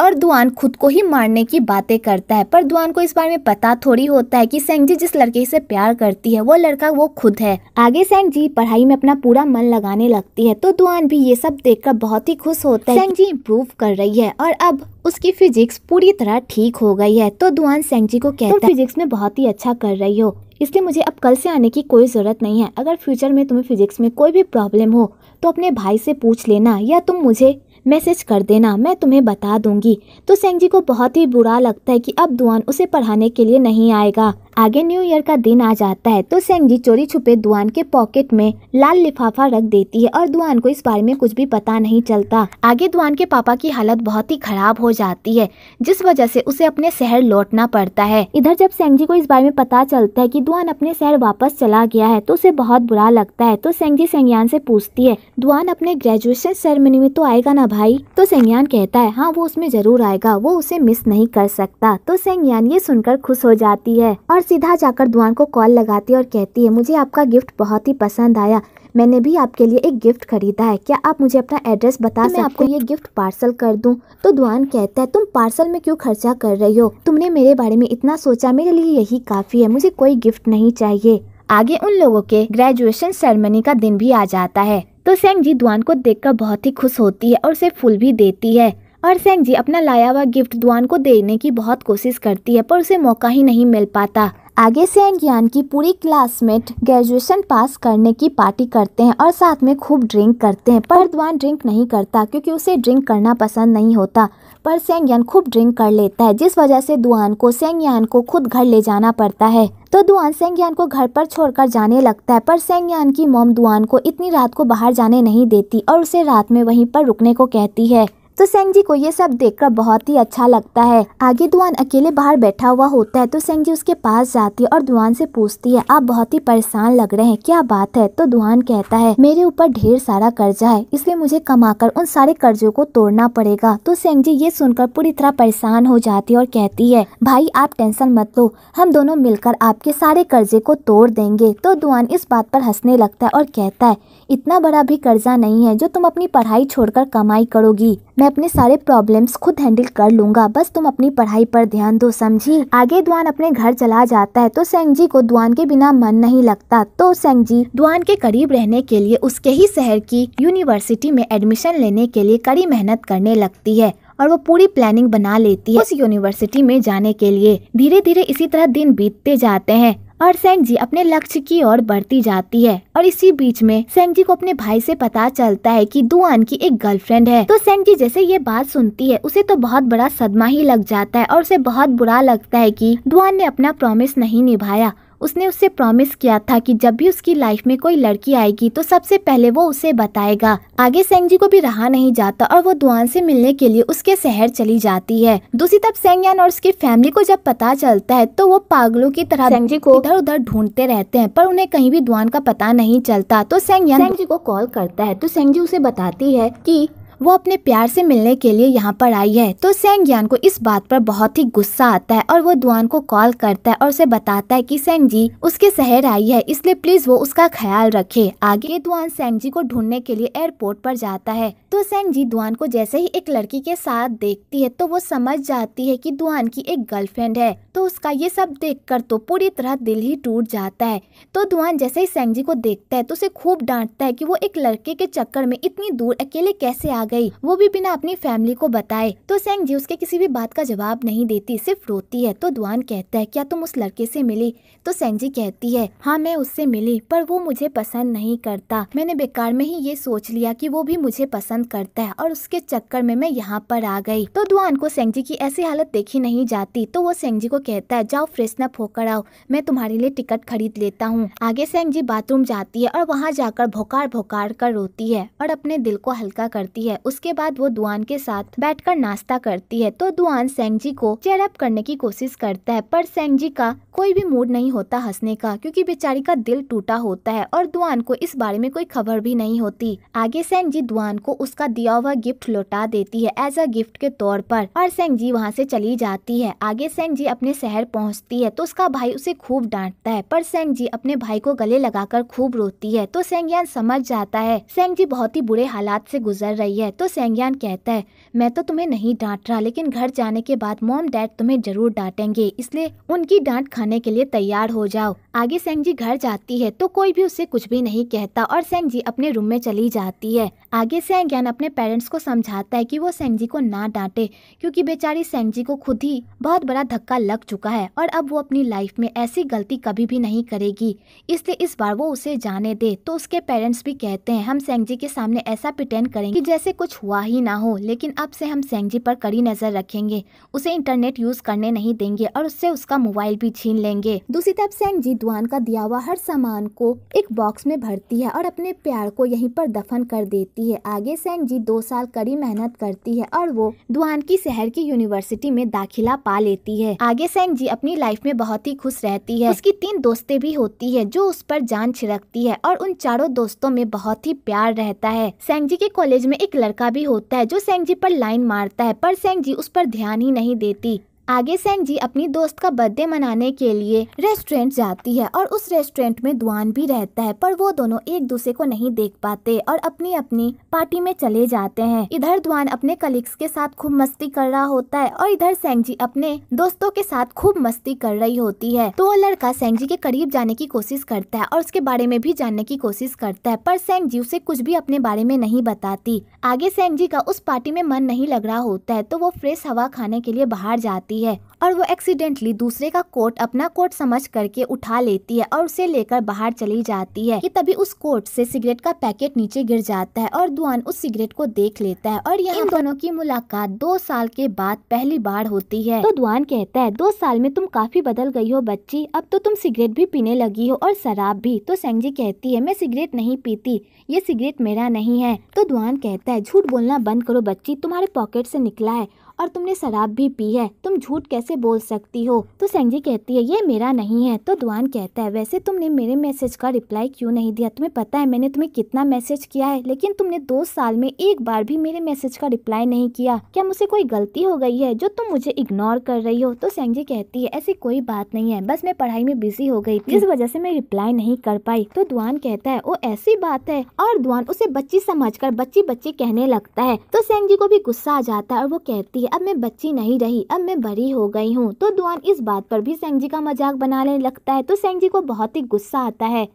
और दुआन खुद को ही मारने की बातें करता है पर दुआन को इस बारे में पता थोड़ी होता है कि सेंट जी जिस लड़के से प्यार करती है वो लड़का वो खुद है आगे सेंट जी पढ़ाई में अपना पूरा मन लगाने लगती है तो दुआन भी ये सब देख बहुत ही खुश होता है सेंट जी इम्प्रूव कर रही है और अब उसकी फिजिक्स पूरी तरह ठीक हो गई है तो दुआन सेंग जी को कहता है फिजिक्स में बहुत ही अच्छा कर रही हो इसलिए मुझे अब कल से आने की कोई ज़रूरत नहीं है अगर फ्यूचर में तुम्हें फिजिक्स में कोई भी प्रॉब्लम हो तो अपने भाई से पूछ लेना या तुम मुझे मैसेज कर देना मैं तुम्हें बता दूंगी तो सेंग जी को बहुत ही बुरा लगता है कि अब दुआन उसे पढ़ाने के लिए नहीं आएगा आगे न्यू ईयर का दिन आ जाता है तो सेंग जी चोरी छुपे दुआन के पॉकेट में लाल लिफाफा रख देती है और दुआन को इस बारे में कुछ भी पता नहीं चलता आगे दुआन के पापा की हालत बहुत ही खराब हो जाती है जिस वजह से उसे अपने शहर लौटना पड़ता है इधर जब सेंग जी को इस बारे में पता चलता है की दुआन अपने शहर वापस चला गया है तो उसे बहुत बुरा लगता है तो सेंग जी सेंगयान से पूछती है दुआन अपने ग्रेजुएशन सेरेमनी में तो आएगा ना भाई तो सेंगयान कहता है हाँ वो उसमें जरूर आएगा वो उसे मिस नहीं कर सकता तो सेंगयान ये सुनकर खुश हो जाती है और सीधा जाकर दुआन को कॉल लगाती है और कहती है मुझे आपका गिफ्ट बहुत ही पसंद आया मैंने भी आपके लिए एक गिफ्ट खरीदा है क्या आप मुझे अपना एड्रेस बता तो सकते मैं आपको ये गिफ्ट पार्सल कर दूं तो दुआन कहता है तुम पार्सल में क्यों खर्चा कर रही हो तुमने मेरे बारे में इतना सोचा मेरे लिए यही काफ़ी है मुझे कोई गिफ्ट नहीं चाहिए आगे उन लोगों के ग्रेजुएशन सेरेमनी का दिन भी आ जाता है तो सेंग जी दुआन को देखकर बहुत ही खुश होती है और उसे फूल भी देती है और सेंग जी अपना लाया हुआ गिफ्ट दुआन को देने की बहुत कोशिश करती है पर उसे मौका ही नहीं मिल पाता आगे सेंग यान की पूरी क्लासमेट ग्रेजुएशन पास करने की पार्टी करते हैं और साथ में खूब ड्रिंक करते हैं पर दुआन ड्रिंक नहीं करता क्योंकि उसे ड्रिंक करना पसंद नहीं होता पर सेंग यान खूब ड्रिंक कर लेता है जिस वजह से दुआन को सेंग यान को खुद घर ले जाना पड़ता है तो दुआन सेंग यान को घर पर छोड़कर जाने लगता है पर सेंग यान की मोम दुआन को इतनी रात को बाहर जाने नहीं देती और उसे रात में वहीं पर रुकने को कहती है तो सेंग जी को ये सब देखकर बहुत ही अच्छा लगता है आगे दुआन अकेले बाहर बैठा हुआ होता है तो सेंग जी उसके पास जाती है और दुआन से पूछती है आप बहुत ही परेशान लग रहे हैं क्या बात है तो दुआन कहता है मेरे ऊपर ढेर सारा कर्जा है इसलिए मुझे कमाकर उन सारे कर्जों को तोड़ना पड़ेगा तो सेंग जी ये सुनकर पूरी तरह परेशान हो जाती है और कहती है भाई आप टेंशन मत लो हम दोनों मिलकर आपके सारे कर्जे को तोड़ देंगे तो दुआन इस बात पर हंसने लगता है और कहता है इतना बड़ा भी कर्जा नहीं है जो तुम अपनी पढ़ाई छोड़कर कमाई करोगी मैं अपने सारे प्रॉब्लम्स खुद हैंडल कर लूंगा बस तुम अपनी पढ़ाई पर ध्यान दो समझी आगे द्वान अपने घर चला जाता है तो सेंग जी को द्वान के बिना मन नहीं लगता तो सेंग जी द्वान के करीब रहने के लिए उसके ही शहर की यूनिवर्सिटी में एडमिशन लेने के लिए कड़ी मेहनत करने लगती है और वो पूरी प्लानिंग बना लेती है उस यूनिवर्सिटी में जाने के लिए धीरे धीरे इसी तरह दिन बीतते जाते हैं और सेंगजी अपने लक्ष्य की ओर बढ़ती जाती है और इसी बीच में सेंगजी को अपने भाई से पता चलता है कि दुआन की एक गर्लफ्रेंड है तो सेंगजी जैसे ये बात सुनती है उसे तो बहुत बड़ा सदमा ही लग जाता है और उसे बहुत बुरा लगता है कि दुआन ने अपना प्रॉमिस नहीं निभाया उसने उससे प्रॉमिस किया था कि जब भी उसकी लाइफ में कोई लड़की आएगी तो सबसे पहले वो उसे बताएगा आगे सेंग जी को भी रहा नहीं जाता और वो दुआन से मिलने के लिए उसके शहर चली जाती है दूसरी तरफ सेंगयान और उसकी फैमिली को जब पता चलता है तो वो पागलों की तरह सेंग जी को इधर उधर ढूंढते रहते हैं पर उन्हें कहीं भी दुआन का पता नहीं चलता तो सेंगयान सेंग जी को कॉल करता है तो सेंग जी उसे बताती है की वो अपने प्यार से मिलने के लिए यहाँ पर आई है तो सेंग यान को इस बात पर बहुत ही गुस्सा आता है और वो दुआन को कॉल करता है और उसे बताता है कि सेंग जी उसके शहर आई है इसलिए प्लीज वो उसका ख्याल रखे आगे दुआन सेंग जी को ढूंढने के लिए एयरपोर्ट पर जाता है तो सेंग जी दुआन को जैसे ही एक लड़की के साथ देखती है तो वो समझ जाती है कि दुआन की एक गर्लफ्रेंड है तो उसका ये सब कर तो पूरी तरह दिल ही टूट जाता है तो दुआन जैसे ही सेंग जी को देखता है तो उसे खूब डांटता है कि वो एक लड़के के चक्कर में इतनी दूर अकेले कैसे आ गए गई वो भी बिना अपनी फैमिली को बताए तो सेंग जी उसके किसी भी बात का जवाब नहीं देती सिर्फ रोती है तो दुआन कहता है क्या तुम उस लड़के से मिली तो सेंग जी कहती है हाँ मैं उससे मिली पर वो मुझे पसंद नहीं करता मैंने बेकार में ही ये सोच लिया कि वो भी मुझे पसंद करता है और उसके चक्कर में मैं यहाँ पर आ गई तो दुआन को सेंग जी की ऐसी हालत देखी नहीं जाती तो वो सेंग जी को कहता है जाओ फ्रेशन अप होकर आओ मैं तुम्हारे लिए टिकट खरीद लेता हूँ आगे सेंग जी बाथरूम जाती है और वहाँ जाकर भोकार भोकार कर रोती है और अपने दिल को हल्का करती है उसके बाद वो दुआन के साथ बैठकर नाश्ता करती है तो दुआन सेंगजी को अप करने की कोशिश करता है पर सेंगजी का कोई भी मूड नहीं होता हंसने का क्योंकि बेचारी का दिल टूटा होता है और दुआन को इस बारे में कोई खबर भी नहीं होती आगे सेंगजी दुआन को उसका दिया हुआ गिफ्ट लौटा देती है एज अ गिफ्ट के तौर पर और सेंगजी वहाँ से चली जाती है आगे सेंगजी अपने शहर पहुँचती है तो उसका भाई उसे खूब डांटता है पर सेंगजी अपने भाई को गले लगाकर खूब रोती है तो सेंगयान समझ जाता है सेंगजी बहुत ही बुरे हालात से गुजर रही है है तो सेंग्यान कहता है मैं तो तुम्हें नहीं डांट रहा लेकिन घर जाने के बाद मोम डैड तुम्हें जरूर डांटेंगे इसलिए उनकी डांट खाने के लिए तैयार हो जाओ आगे सेंग जी घर जाती है तो कोई भी उसे कुछ भी नहीं कहता और सेंग जी अपने रूम में चली जाती है आगे सेंग्यान अपने पेरेंट्स को समझाता है कि वो सेंग जी को ना डांटे क्योंकि बेचारी सेंग जी को खुद ही बहुत बड़ा धक्का लग चुका है और अब वो अपनी लाइफ में ऐसी गलती कभी भी नहीं करेगी इसलिए इस बार वो उसे जाने दे तो उसके पेरेंट्स भी कहते हैं हम सेंग जी के सामने ऐसा पिटेंड करेंगे जैसे कुछ हुआ ही ना हो लेकिन अब से हम सेंगजी पर कड़ी नज़र रखेंगे उसे इंटरनेट यूज़ करने नहीं देंगे और उससे उसका मोबाइल भी छीन लेंगे दूसरी तरफ सेंगजी दुआन का दिया हुआ हर सामान को एक बॉक्स में भरती है और अपने प्यार को यहीं पर दफन कर देती है आगे सेंगजी दो साल कड़ी मेहनत करती है और वो दुआन की शहर की यूनिवर्सिटी में दाखिला पा लेती है आगे सेंगजी अपनी लाइफ में बहुत ही खुश रहती है उसकी तीन दोस्तें भी होती है जो उस पर जान छिड़कती है और उन चारों दोस्तों में बहुत ही प्यार रहता है सेंगजी के कॉलेज में एक लड़का भी होता है जो सेंगजी पर लाइन मारता है पर सेंगजी उस पर ध्यान ही नहीं देती आगे सेंग जी अपनी दोस्त का बर्थडे मनाने के लिए रेस्टोरेंट जाती है और उस रेस्टोरेंट में दुआन भी रहता है पर वो दोनों एक दूसरे को नहीं देख पाते और अपनी अपनी पार्टी में चले जाते हैं इधर दुआन अपने कलीग्स के साथ खूब मस्ती कर रहा होता है और इधर सेंग जी अपने दोस्तों के साथ खूब मस्ती कर रही होती है तो वो लड़का सेंग जी के करीब जाने की कोशिश करता है और उसके बारे में भी जानने की कोशिश करता है पर सेंग जी उसे कुछ भी अपने बारे में नहीं बताती आगे सेंग जी का उस पार्टी में मन नहीं लग रहा होता है तो वो फ्रेश हवा खाने के लिए बाहर जाती होती है और वो एक्सीडेंटली दूसरे का कोट अपना कोट समझ करके उठा लेती है और उसे लेकर बाहर चली जाती है कि तभी उस कोट से सिगरेट का पैकेट नीचे गिर जाता है और दुआन उस सिगरेट को देख लेता है और यहाँ दोनों की मुलाकात दो साल के बाद पहली बार होती है तो दुआन कहता है दो साल में तुम काफी बदल गई हो बच्ची अब तो तुम सिगरेट भी पीने लगी हो और शराब भी तो सेंगजी कहती है मैं सिगरेट नहीं पीती ये सिगरेट मेरा नहीं है तो दुआन कहता है झूठ बोलना बंद करो बच्ची तुम्हारे पॉकेट से निकला है और तुमने शराब भी पी है तुम झूठ कैसे बोल सकती हो तो संजय कहती है ये मेरा नहीं है तो दुआन कहता है वैसे तुमने मेरे मैसेज का रिप्लाई क्यों नहीं दिया तुम्हें पता है मैंने तुम्हें कितना मैसेज किया है लेकिन तुमने दो साल में एक बार भी मेरे मैसेज का रिप्लाई नहीं किया क्या मुझसे कोई गलती हो गई है जो तुम मुझे इग्नोर कर रही हो तो संजय कहती है ऐसी कोई बात नहीं है बस मैं पढ़ाई में बिजी हो गई जिस वजह से मैं रिप्लाई नहीं कर पाई तो दुआन कहता है वो ऐसी बात है और दुआन उसे बच्ची समझ कर बच्ची बच्ची कहने लगता है तो सेंग को भी गुस्सा आ जाता है और वो कहती है है अब मैं बच्ची नहीं रही अब मैं बड़ी हो गई हूँ तो दुआन इस बात पर भी सेंग जी का मजाक बनाने लगता है तो सेंग जी को बहुत ही गुस्सा आता है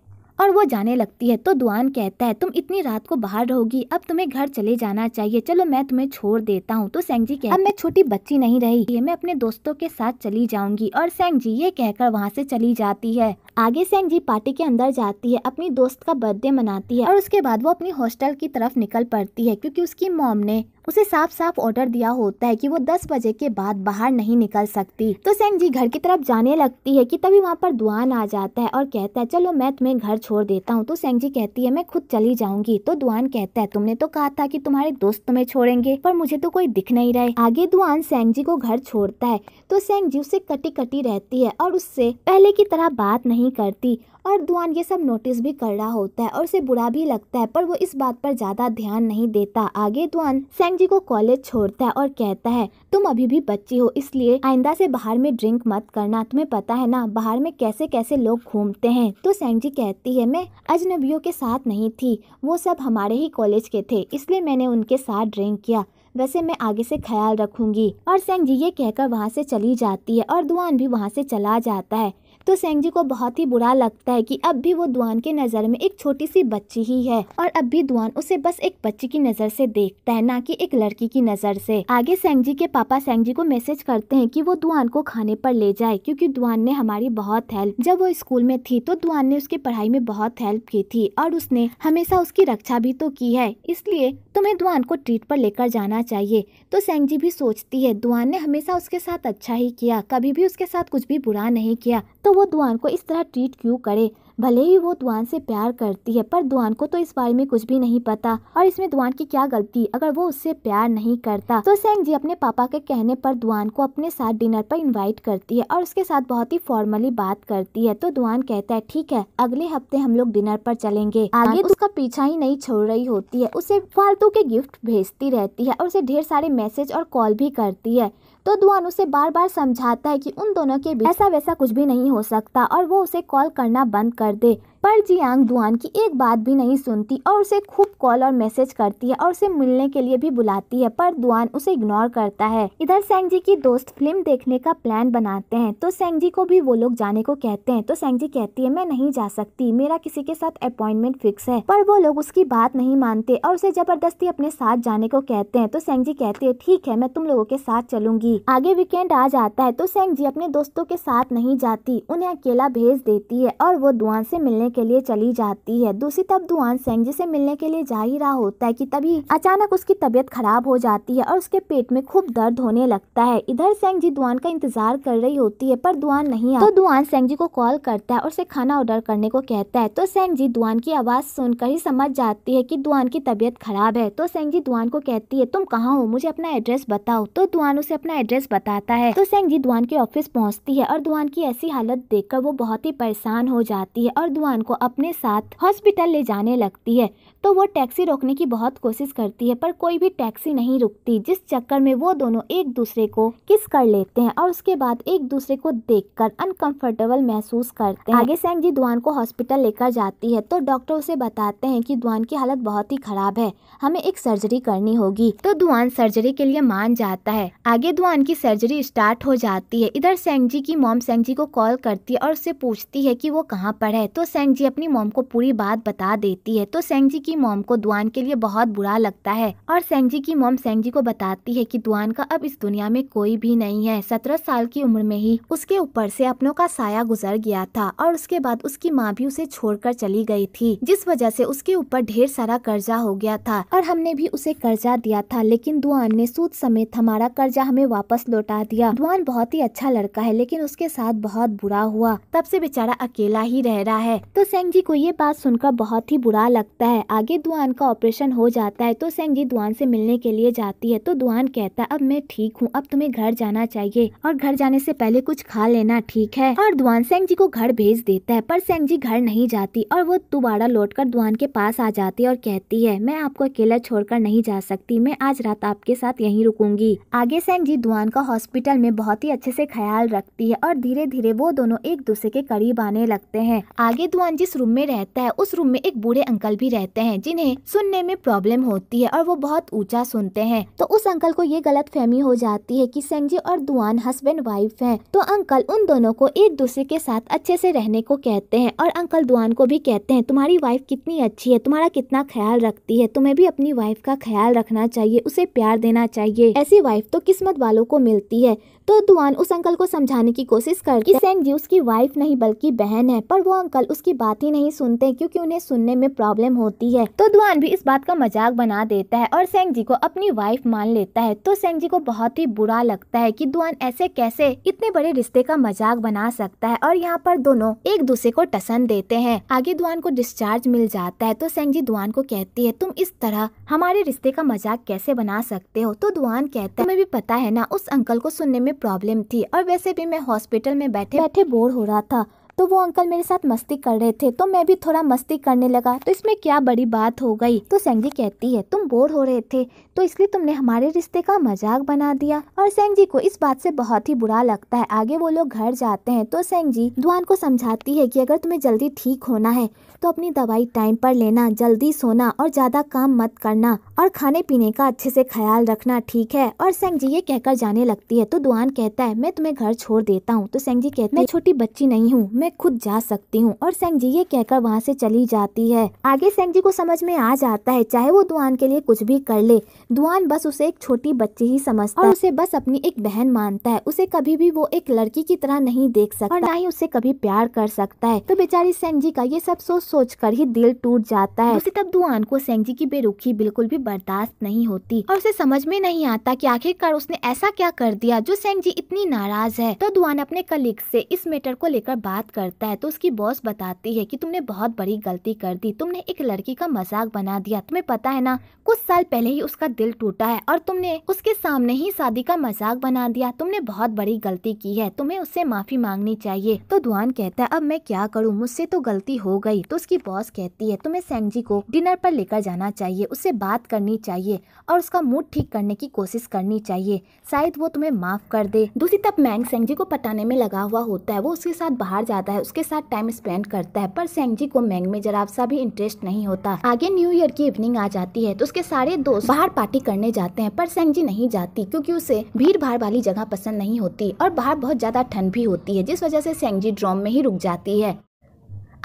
और वो जाने लगती है तो दुआन कहता है तुम इतनी रात को बाहर रहोगी अब तुम्हें घर चले जाना चाहिए चलो मैं तुम्हें छोड़ देता हूँ तो सेंग जी है अब मैं छोटी बच्ची नहीं रही है मैं अपने दोस्तों के साथ चली जाऊंगी और सेंग जी ये कहकर वहाँ से चली जाती है आगे सेंग जी पार्टी के अंदर जाती है अपनी दोस्त का बर्थडे मनाती है और उसके बाद वो अपनी हॉस्टल की तरफ निकल पड़ती है क्यूँकी उसकी मोम ने उसे साफ साफ ऑर्डर दिया होता है कि वो दस बजे के बाद बाहर नहीं निकल सकती तो सेंग जी घर की तरफ जाने लगती है कि तभी वहाँ पर दुआन आ जाता है और कहता है चलो मैं तुम्हें घर छोड़ देता हूँ तो सेंग जी कहती है मैं खुद चली जाऊंगी तो दुआन कहता है तुमने तो कहा था की तुम्हारे दोस्त तुम्हें छोड़ेंगे पर मुझे तो कोई दिख नहीं रहे आगे दुआन सेंग जी को घर छोड़ता है तो सेंग जी उसे कटी कटी रहती है और उससे पहले की तरह बात नहीं करती और दुआन ये सब नोटिस भी कर रहा होता है और उसे बुरा भी लगता है पर वो इस बात पर ज़्यादा ध्यान नहीं देता आगे दुआन सेंग जी को कॉलेज छोड़ता है और कहता है तुम अभी भी बच्ची हो इसलिए आइंदा से बाहर में ड्रिंक मत करना तुम्हें पता है ना बाहर में कैसे कैसे लोग घूमते हैं तो सेंग जी कहती है मैं अजनबियों के साथ नहीं थी वो सब हमारे ही कॉलेज के थे इसलिए मैंने उनके साथ ड्रिंक किया वैसे मैं आगे से ख्याल रखूंगी और सेंग जी ये कहकर वहाँ से चली जाती है और दुआन भी वहाँ से चला जाता है तो सेंग जी को बहुत ही बुरा लगता है कि अब भी वो दुआन के नज़र में एक छोटी सी बच्ची ही है और अब भी दुआन उसे बस एक बच्ची की नज़र से देखता है ना कि एक लड़की की नज़र से आगे सेंग जी के पापा सेंग जी को मैसेज करते हैं कि वो दुआन को खाने पर ले जाए क्योंकि दुआन ने हमारी बहुत हेल्प जब वो स्कूल में थी तो दुआन ने उसकी पढ़ाई में बहुत हेल्प की थी और उसने हमेशा उसकी रक्षा भी तो की है इसलिए तुम्हें दुआन को ट्रीट पर लेकर जाना चाहिए तो सेंग जी भी सोचती है दुआन ने हमेशा उसके साथ अच्छा ही किया कभी भी उसके साथ कुछ भी बुरा नहीं किया तो वो दुआन को इस तरह ट्रीट क्यों करे भले ही वो दुआन से प्यार करती है पर दुआन को तो इस बारे में कुछ भी नहीं पता और इसमें दुआन की क्या गलती अगर वो उससे प्यार नहीं करता तो सेंग जी अपने पापा के कहने पर दुआन को अपने साथ डिनर पर इनवाइट करती है और उसके साथ बहुत ही फॉर्मली बात करती है तो दुआन कहता है ठीक है अगले हफ्ते हम लोग डिनर पर चलेंगे हाँ, आगे उसका पीछा ही नहीं छोड़ रही होती है उसे फालतू के गिफ्ट भेजती रहती है और उसे ढेर सारे मैसेज और कॉल भी करती है तो दुआन उसे बार बार समझाता है कि उन दोनों के बीच ऐसा वैसा कुछ भी नहीं हो सकता और वो उसे कॉल करना बंद कर दे पर जियांग दुआन की एक बात भी नहीं सुनती और उसे खूब कॉल और मैसेज करती है और उसे मिलने के लिए भी बुलाती है पर दुआन उसे इग्नोर करता है इधर सेंग जी की दोस्त फिल्म देखने का प्लान बनाते हैं तो सेंग जी को भी वो लोग जाने को कहते हैं तो सेंग जी कहती है मैं नहीं जा सकती मेरा किसी के साथ अपॉइंटमेंट फिक्स है पर वो लोग उसकी बात नहीं मानते और उसे जबरदस्ती अपने साथ जाने को कहते हैं तो सेंग जी कहती है ठीक है मैं तुम लोगों के साथ चलूंगी आगे वीकेंड आ जाता है तो सेंग जी अपने दोस्तों के साथ नहीं जाती उन्हें अकेला भेज देती है और वो दुआन से मिलने करने के लिए चली जाती है दूसरी तब दुआन सेंग जिसे मिलने के लिए जा ही रहा होता है कि तभी अचानक उसकी तबीयत खराब हो जाती है और उसके पेट में खूब दर्द होने लगता है इधर सेंग जी दुआन का इंतजार कर रही होती है पर दुआन नहीं आता तो दुआन सेंग जी को कॉल करता है और उसे खाना ऑर्डर करने को कहता है तो सेंग जी दुआन की आवाज सुनकर ही समझ जाती है की दुआन की तबीयत खराब है तो सेंग जी दुआन को कहती है तुम कहाँ हो मुझे अपना एड्रेस बताओ तो दुआन उसे अपना एड्रेस बताता है तो सेंग जी दुआन के ऑफिस पहुँचती है और दुआन की ऐसी हालत देख वो बहुत ही परेशान हो जाती है और दुआन इंसान को अपने साथ हॉस्पिटल ले जाने लगती है तो वो टैक्सी रोकने की बहुत कोशिश करती है पर कोई भी टैक्सी नहीं रुकती जिस चक्कर में वो दोनों एक दूसरे को किस कर लेते हैं और उसके बाद एक दूसरे को देखकर अनकंफर्टेबल महसूस करते हैं आगे सैंग जी दुआन को हॉस्पिटल लेकर जाती है तो डॉक्टर उसे बताते हैं कि दुआन की हालत बहुत ही खराब है हमें एक सर्जरी करनी होगी तो दुआन सर्जरी के लिए मान जाता है आगे दुआन की सर्जरी स्टार्ट हो जाती है इधर सैंग जी की मॉम सैंग जी को कॉल करती है और उससे पूछती है कि वो कहाँ पर है तो सैंग जी अपनी मोम को पूरी बात बता देती है तो सेंगजी की मोम को दुआन के लिए बहुत बुरा लगता है और सेंग जी की मोम सेंग जी को बताती है कि दुआन का अब इस दुनिया में कोई भी नहीं है सत्रह साल की उम्र में ही उसके ऊपर से अपनों का साया गुजर गया था और उसके बाद उसकी माँ भी उसे छोड़कर चली गई थी जिस वजह से उसके ऊपर ढेर सारा कर्जा हो गया था और हमने भी उसे कर्जा दिया था लेकिन दुआन ने सूद समेत हमारा कर्जा हमें वापस लौटा दिया दुआन बहुत ही अच्छा लड़का है लेकिन उसके साथ बहुत बुरा हुआ तब से बेचारा अकेला ही रह रहा है तो तो सेंग जी को ये बात सुनकर बहुत ही बुरा लगता है आगे दुआन का ऑपरेशन हो जाता है तो सेंग जी दुआन से मिलने के लिए जाती है तो दुआन कहता है अब मैं ठीक हूँ अब तुम्हें घर जाना चाहिए और घर जाने से पहले कुछ खा लेना ठीक है और दुआन सेंग जी को घर भेज देता है पर सेंग जी घर नहीं जाती और वो दोबारा लौट कर दुआन के पास आ जाती है और कहती है मैं आपको अकेला छोड़कर नहीं जा सकती मैं आज रात आपके साथ यही रुकूंगी आगे सेंग जी दुआन का हॉस्पिटल में बहुत ही अच्छे से ख्याल रखती है और धीरे धीरे वो दोनों एक दूसरे के करीब आने लगते है आगे दुआन मोहन जिस रूम में रहता है उस रूम में एक बूढ़े अंकल भी रहते हैं जिन्हें सुनने में प्रॉब्लम होती है और वो बहुत ऊंचा सुनते हैं तो उस अंकल को ये गलत फहमी हो जाती है कि संजय और दुआन हस्बैंड वाइफ हैं तो अंकल उन दोनों को एक दूसरे के साथ अच्छे से रहने को कहते हैं और अंकल दुआन को भी कहते हैं तुम्हारी वाइफ कितनी अच्छी है तुम्हारा कितना ख्याल रखती है तुम्हें भी अपनी वाइफ का ख्याल रखना चाहिए उसे प्यार देना चाहिए ऐसी वाइफ तो किस्मत वालों को मिलती है तो दुआन उस अंकल को समझाने की कोशिश करती कि सेंग जी उसकी वाइफ नहीं बल्कि बहन है पर वो अंकल उसकी बात ही नहीं सुनते क्योंकि उन्हें सुनने में प्रॉब्लम होती है तो दुआन भी इस बात का मजाक बना देता है और सेंग जी को अपनी वाइफ मान लेता है तो सेंग जी को बहुत ही बुरा लगता है की दुआन ऐसे कैसे इतने बड़े रिश्ते का मजाक बना सकता है और यहाँ पर दोनों एक दूसरे को टसन देते हैं आगे दुआन को डिस्चार्ज मिल जाता है तो सेंग जी दुआन को कहती है तुम इस तरह हमारे रिश्ते का मजाक कैसे बना सकते हो तो दुआन कहता है तुम्हें भी पता है ना उस अंकल को सुनने में प्रॉब्लम थी और वैसे भी मैं हॉस्पिटल में बैठे बैठे बोर हो रहा था तो वो अंकल मेरे साथ मस्ती कर रहे थे तो मैं भी थोड़ा मस्ती करने लगा तो इसमें क्या बड़ी बात हो गई तो संगी कहती है तुम बोर हो रहे थे तो इसलिए तुमने हमारे रिश्ते का मजाक बना दिया और सेंग जी को इस बात से बहुत ही बुरा लगता है आगे वो लोग घर जाते हैं तो सेंग जी दुआन को समझाती है कि अगर तुम्हें जल्दी ठीक होना है तो अपनी दवाई टाइम पर लेना जल्दी सोना और ज्यादा काम मत करना और खाने पीने का अच्छे से ख्याल रखना ठीक है और सेंग जी ये कहकर जाने लगती है तो दुआन कहता है मैं तुम्हें घर छोड़ देता हूँ तो सेंग जी कहते मैं छोटी बच्ची नहीं हूँ मैं खुद जा सकती हूँ और सेंग जी ये कहकर वहाँ से चली जाती है आगे सेंग जी को समझ में आ जाता है चाहे वो दुआन के लिए कुछ भी कर ले दुआन बस उसे एक छोटी बच्ची ही समझता और उसे बस अपनी एक बहन मानता है उसे कभी भी वो एक लड़की की तरह नहीं देख सकता और ना ही उसे कभी प्यार कर सकता है तो बेचारी सेंगजी का ये सब सोच सोच कर ही दिल टूट जाता है उसे तब दुआन को सेंगजी की बेरुखी बिल्कुल भी बर्दाश्त नहीं होती और उसे समझ में नहीं आता की आखिरकार उसने ऐसा क्या कर दिया जो सेंगजी इतनी नाराज है तो दुआन अपने कलीग से इस मैटर को लेकर बात करता है तो उसकी बॉस बताती है की तुमने बहुत बड़ी गलती कर दी तुमने एक लड़की का मजाक बना दिया तुम्हें पता है ना कुछ साल पहले ही उसका दिल टूटा है और तुमने उसके सामने ही शादी का मजाक बना दिया तुमने बहुत बड़ी गलती की है तुम्हें उससे माफी मांगनी चाहिए तो दुआन कहता है अब मैं क्या करूँ मुझसे तो गलती हो गई तो उसकी बॉस कहती है तुम्हें सेंगजी को डिनर पर लेकर जाना चाहिए उससे बात करनी चाहिए और उसका मूड ठीक करने की कोशिश करनी चाहिए शायद वो तुम्हें माफ कर दे दूसरी तरफ मैंग सेंगजी को पटाने में लगा हुआ होता है वो उसके साथ बाहर जाता है उसके साथ टाइम स्पेंड करता है पर सेंगजी को मैंग में जरा सा भी इंटरेस्ट नहीं होता आगे न्यू ईयर की इवनिंग आ जाती है तो उसके सारे दोस्त बाहर पार्टी पार्टी करने जाते हैं पर सेंग जी नहीं जाती क्योंकि उसे भीड़ भाड़ वाली जगह पसंद नहीं होती और बाहर बहुत ज्यादा ठंड भी होती है जिस वजह से सेंग जी ड्रॉम में ही रुक जाती है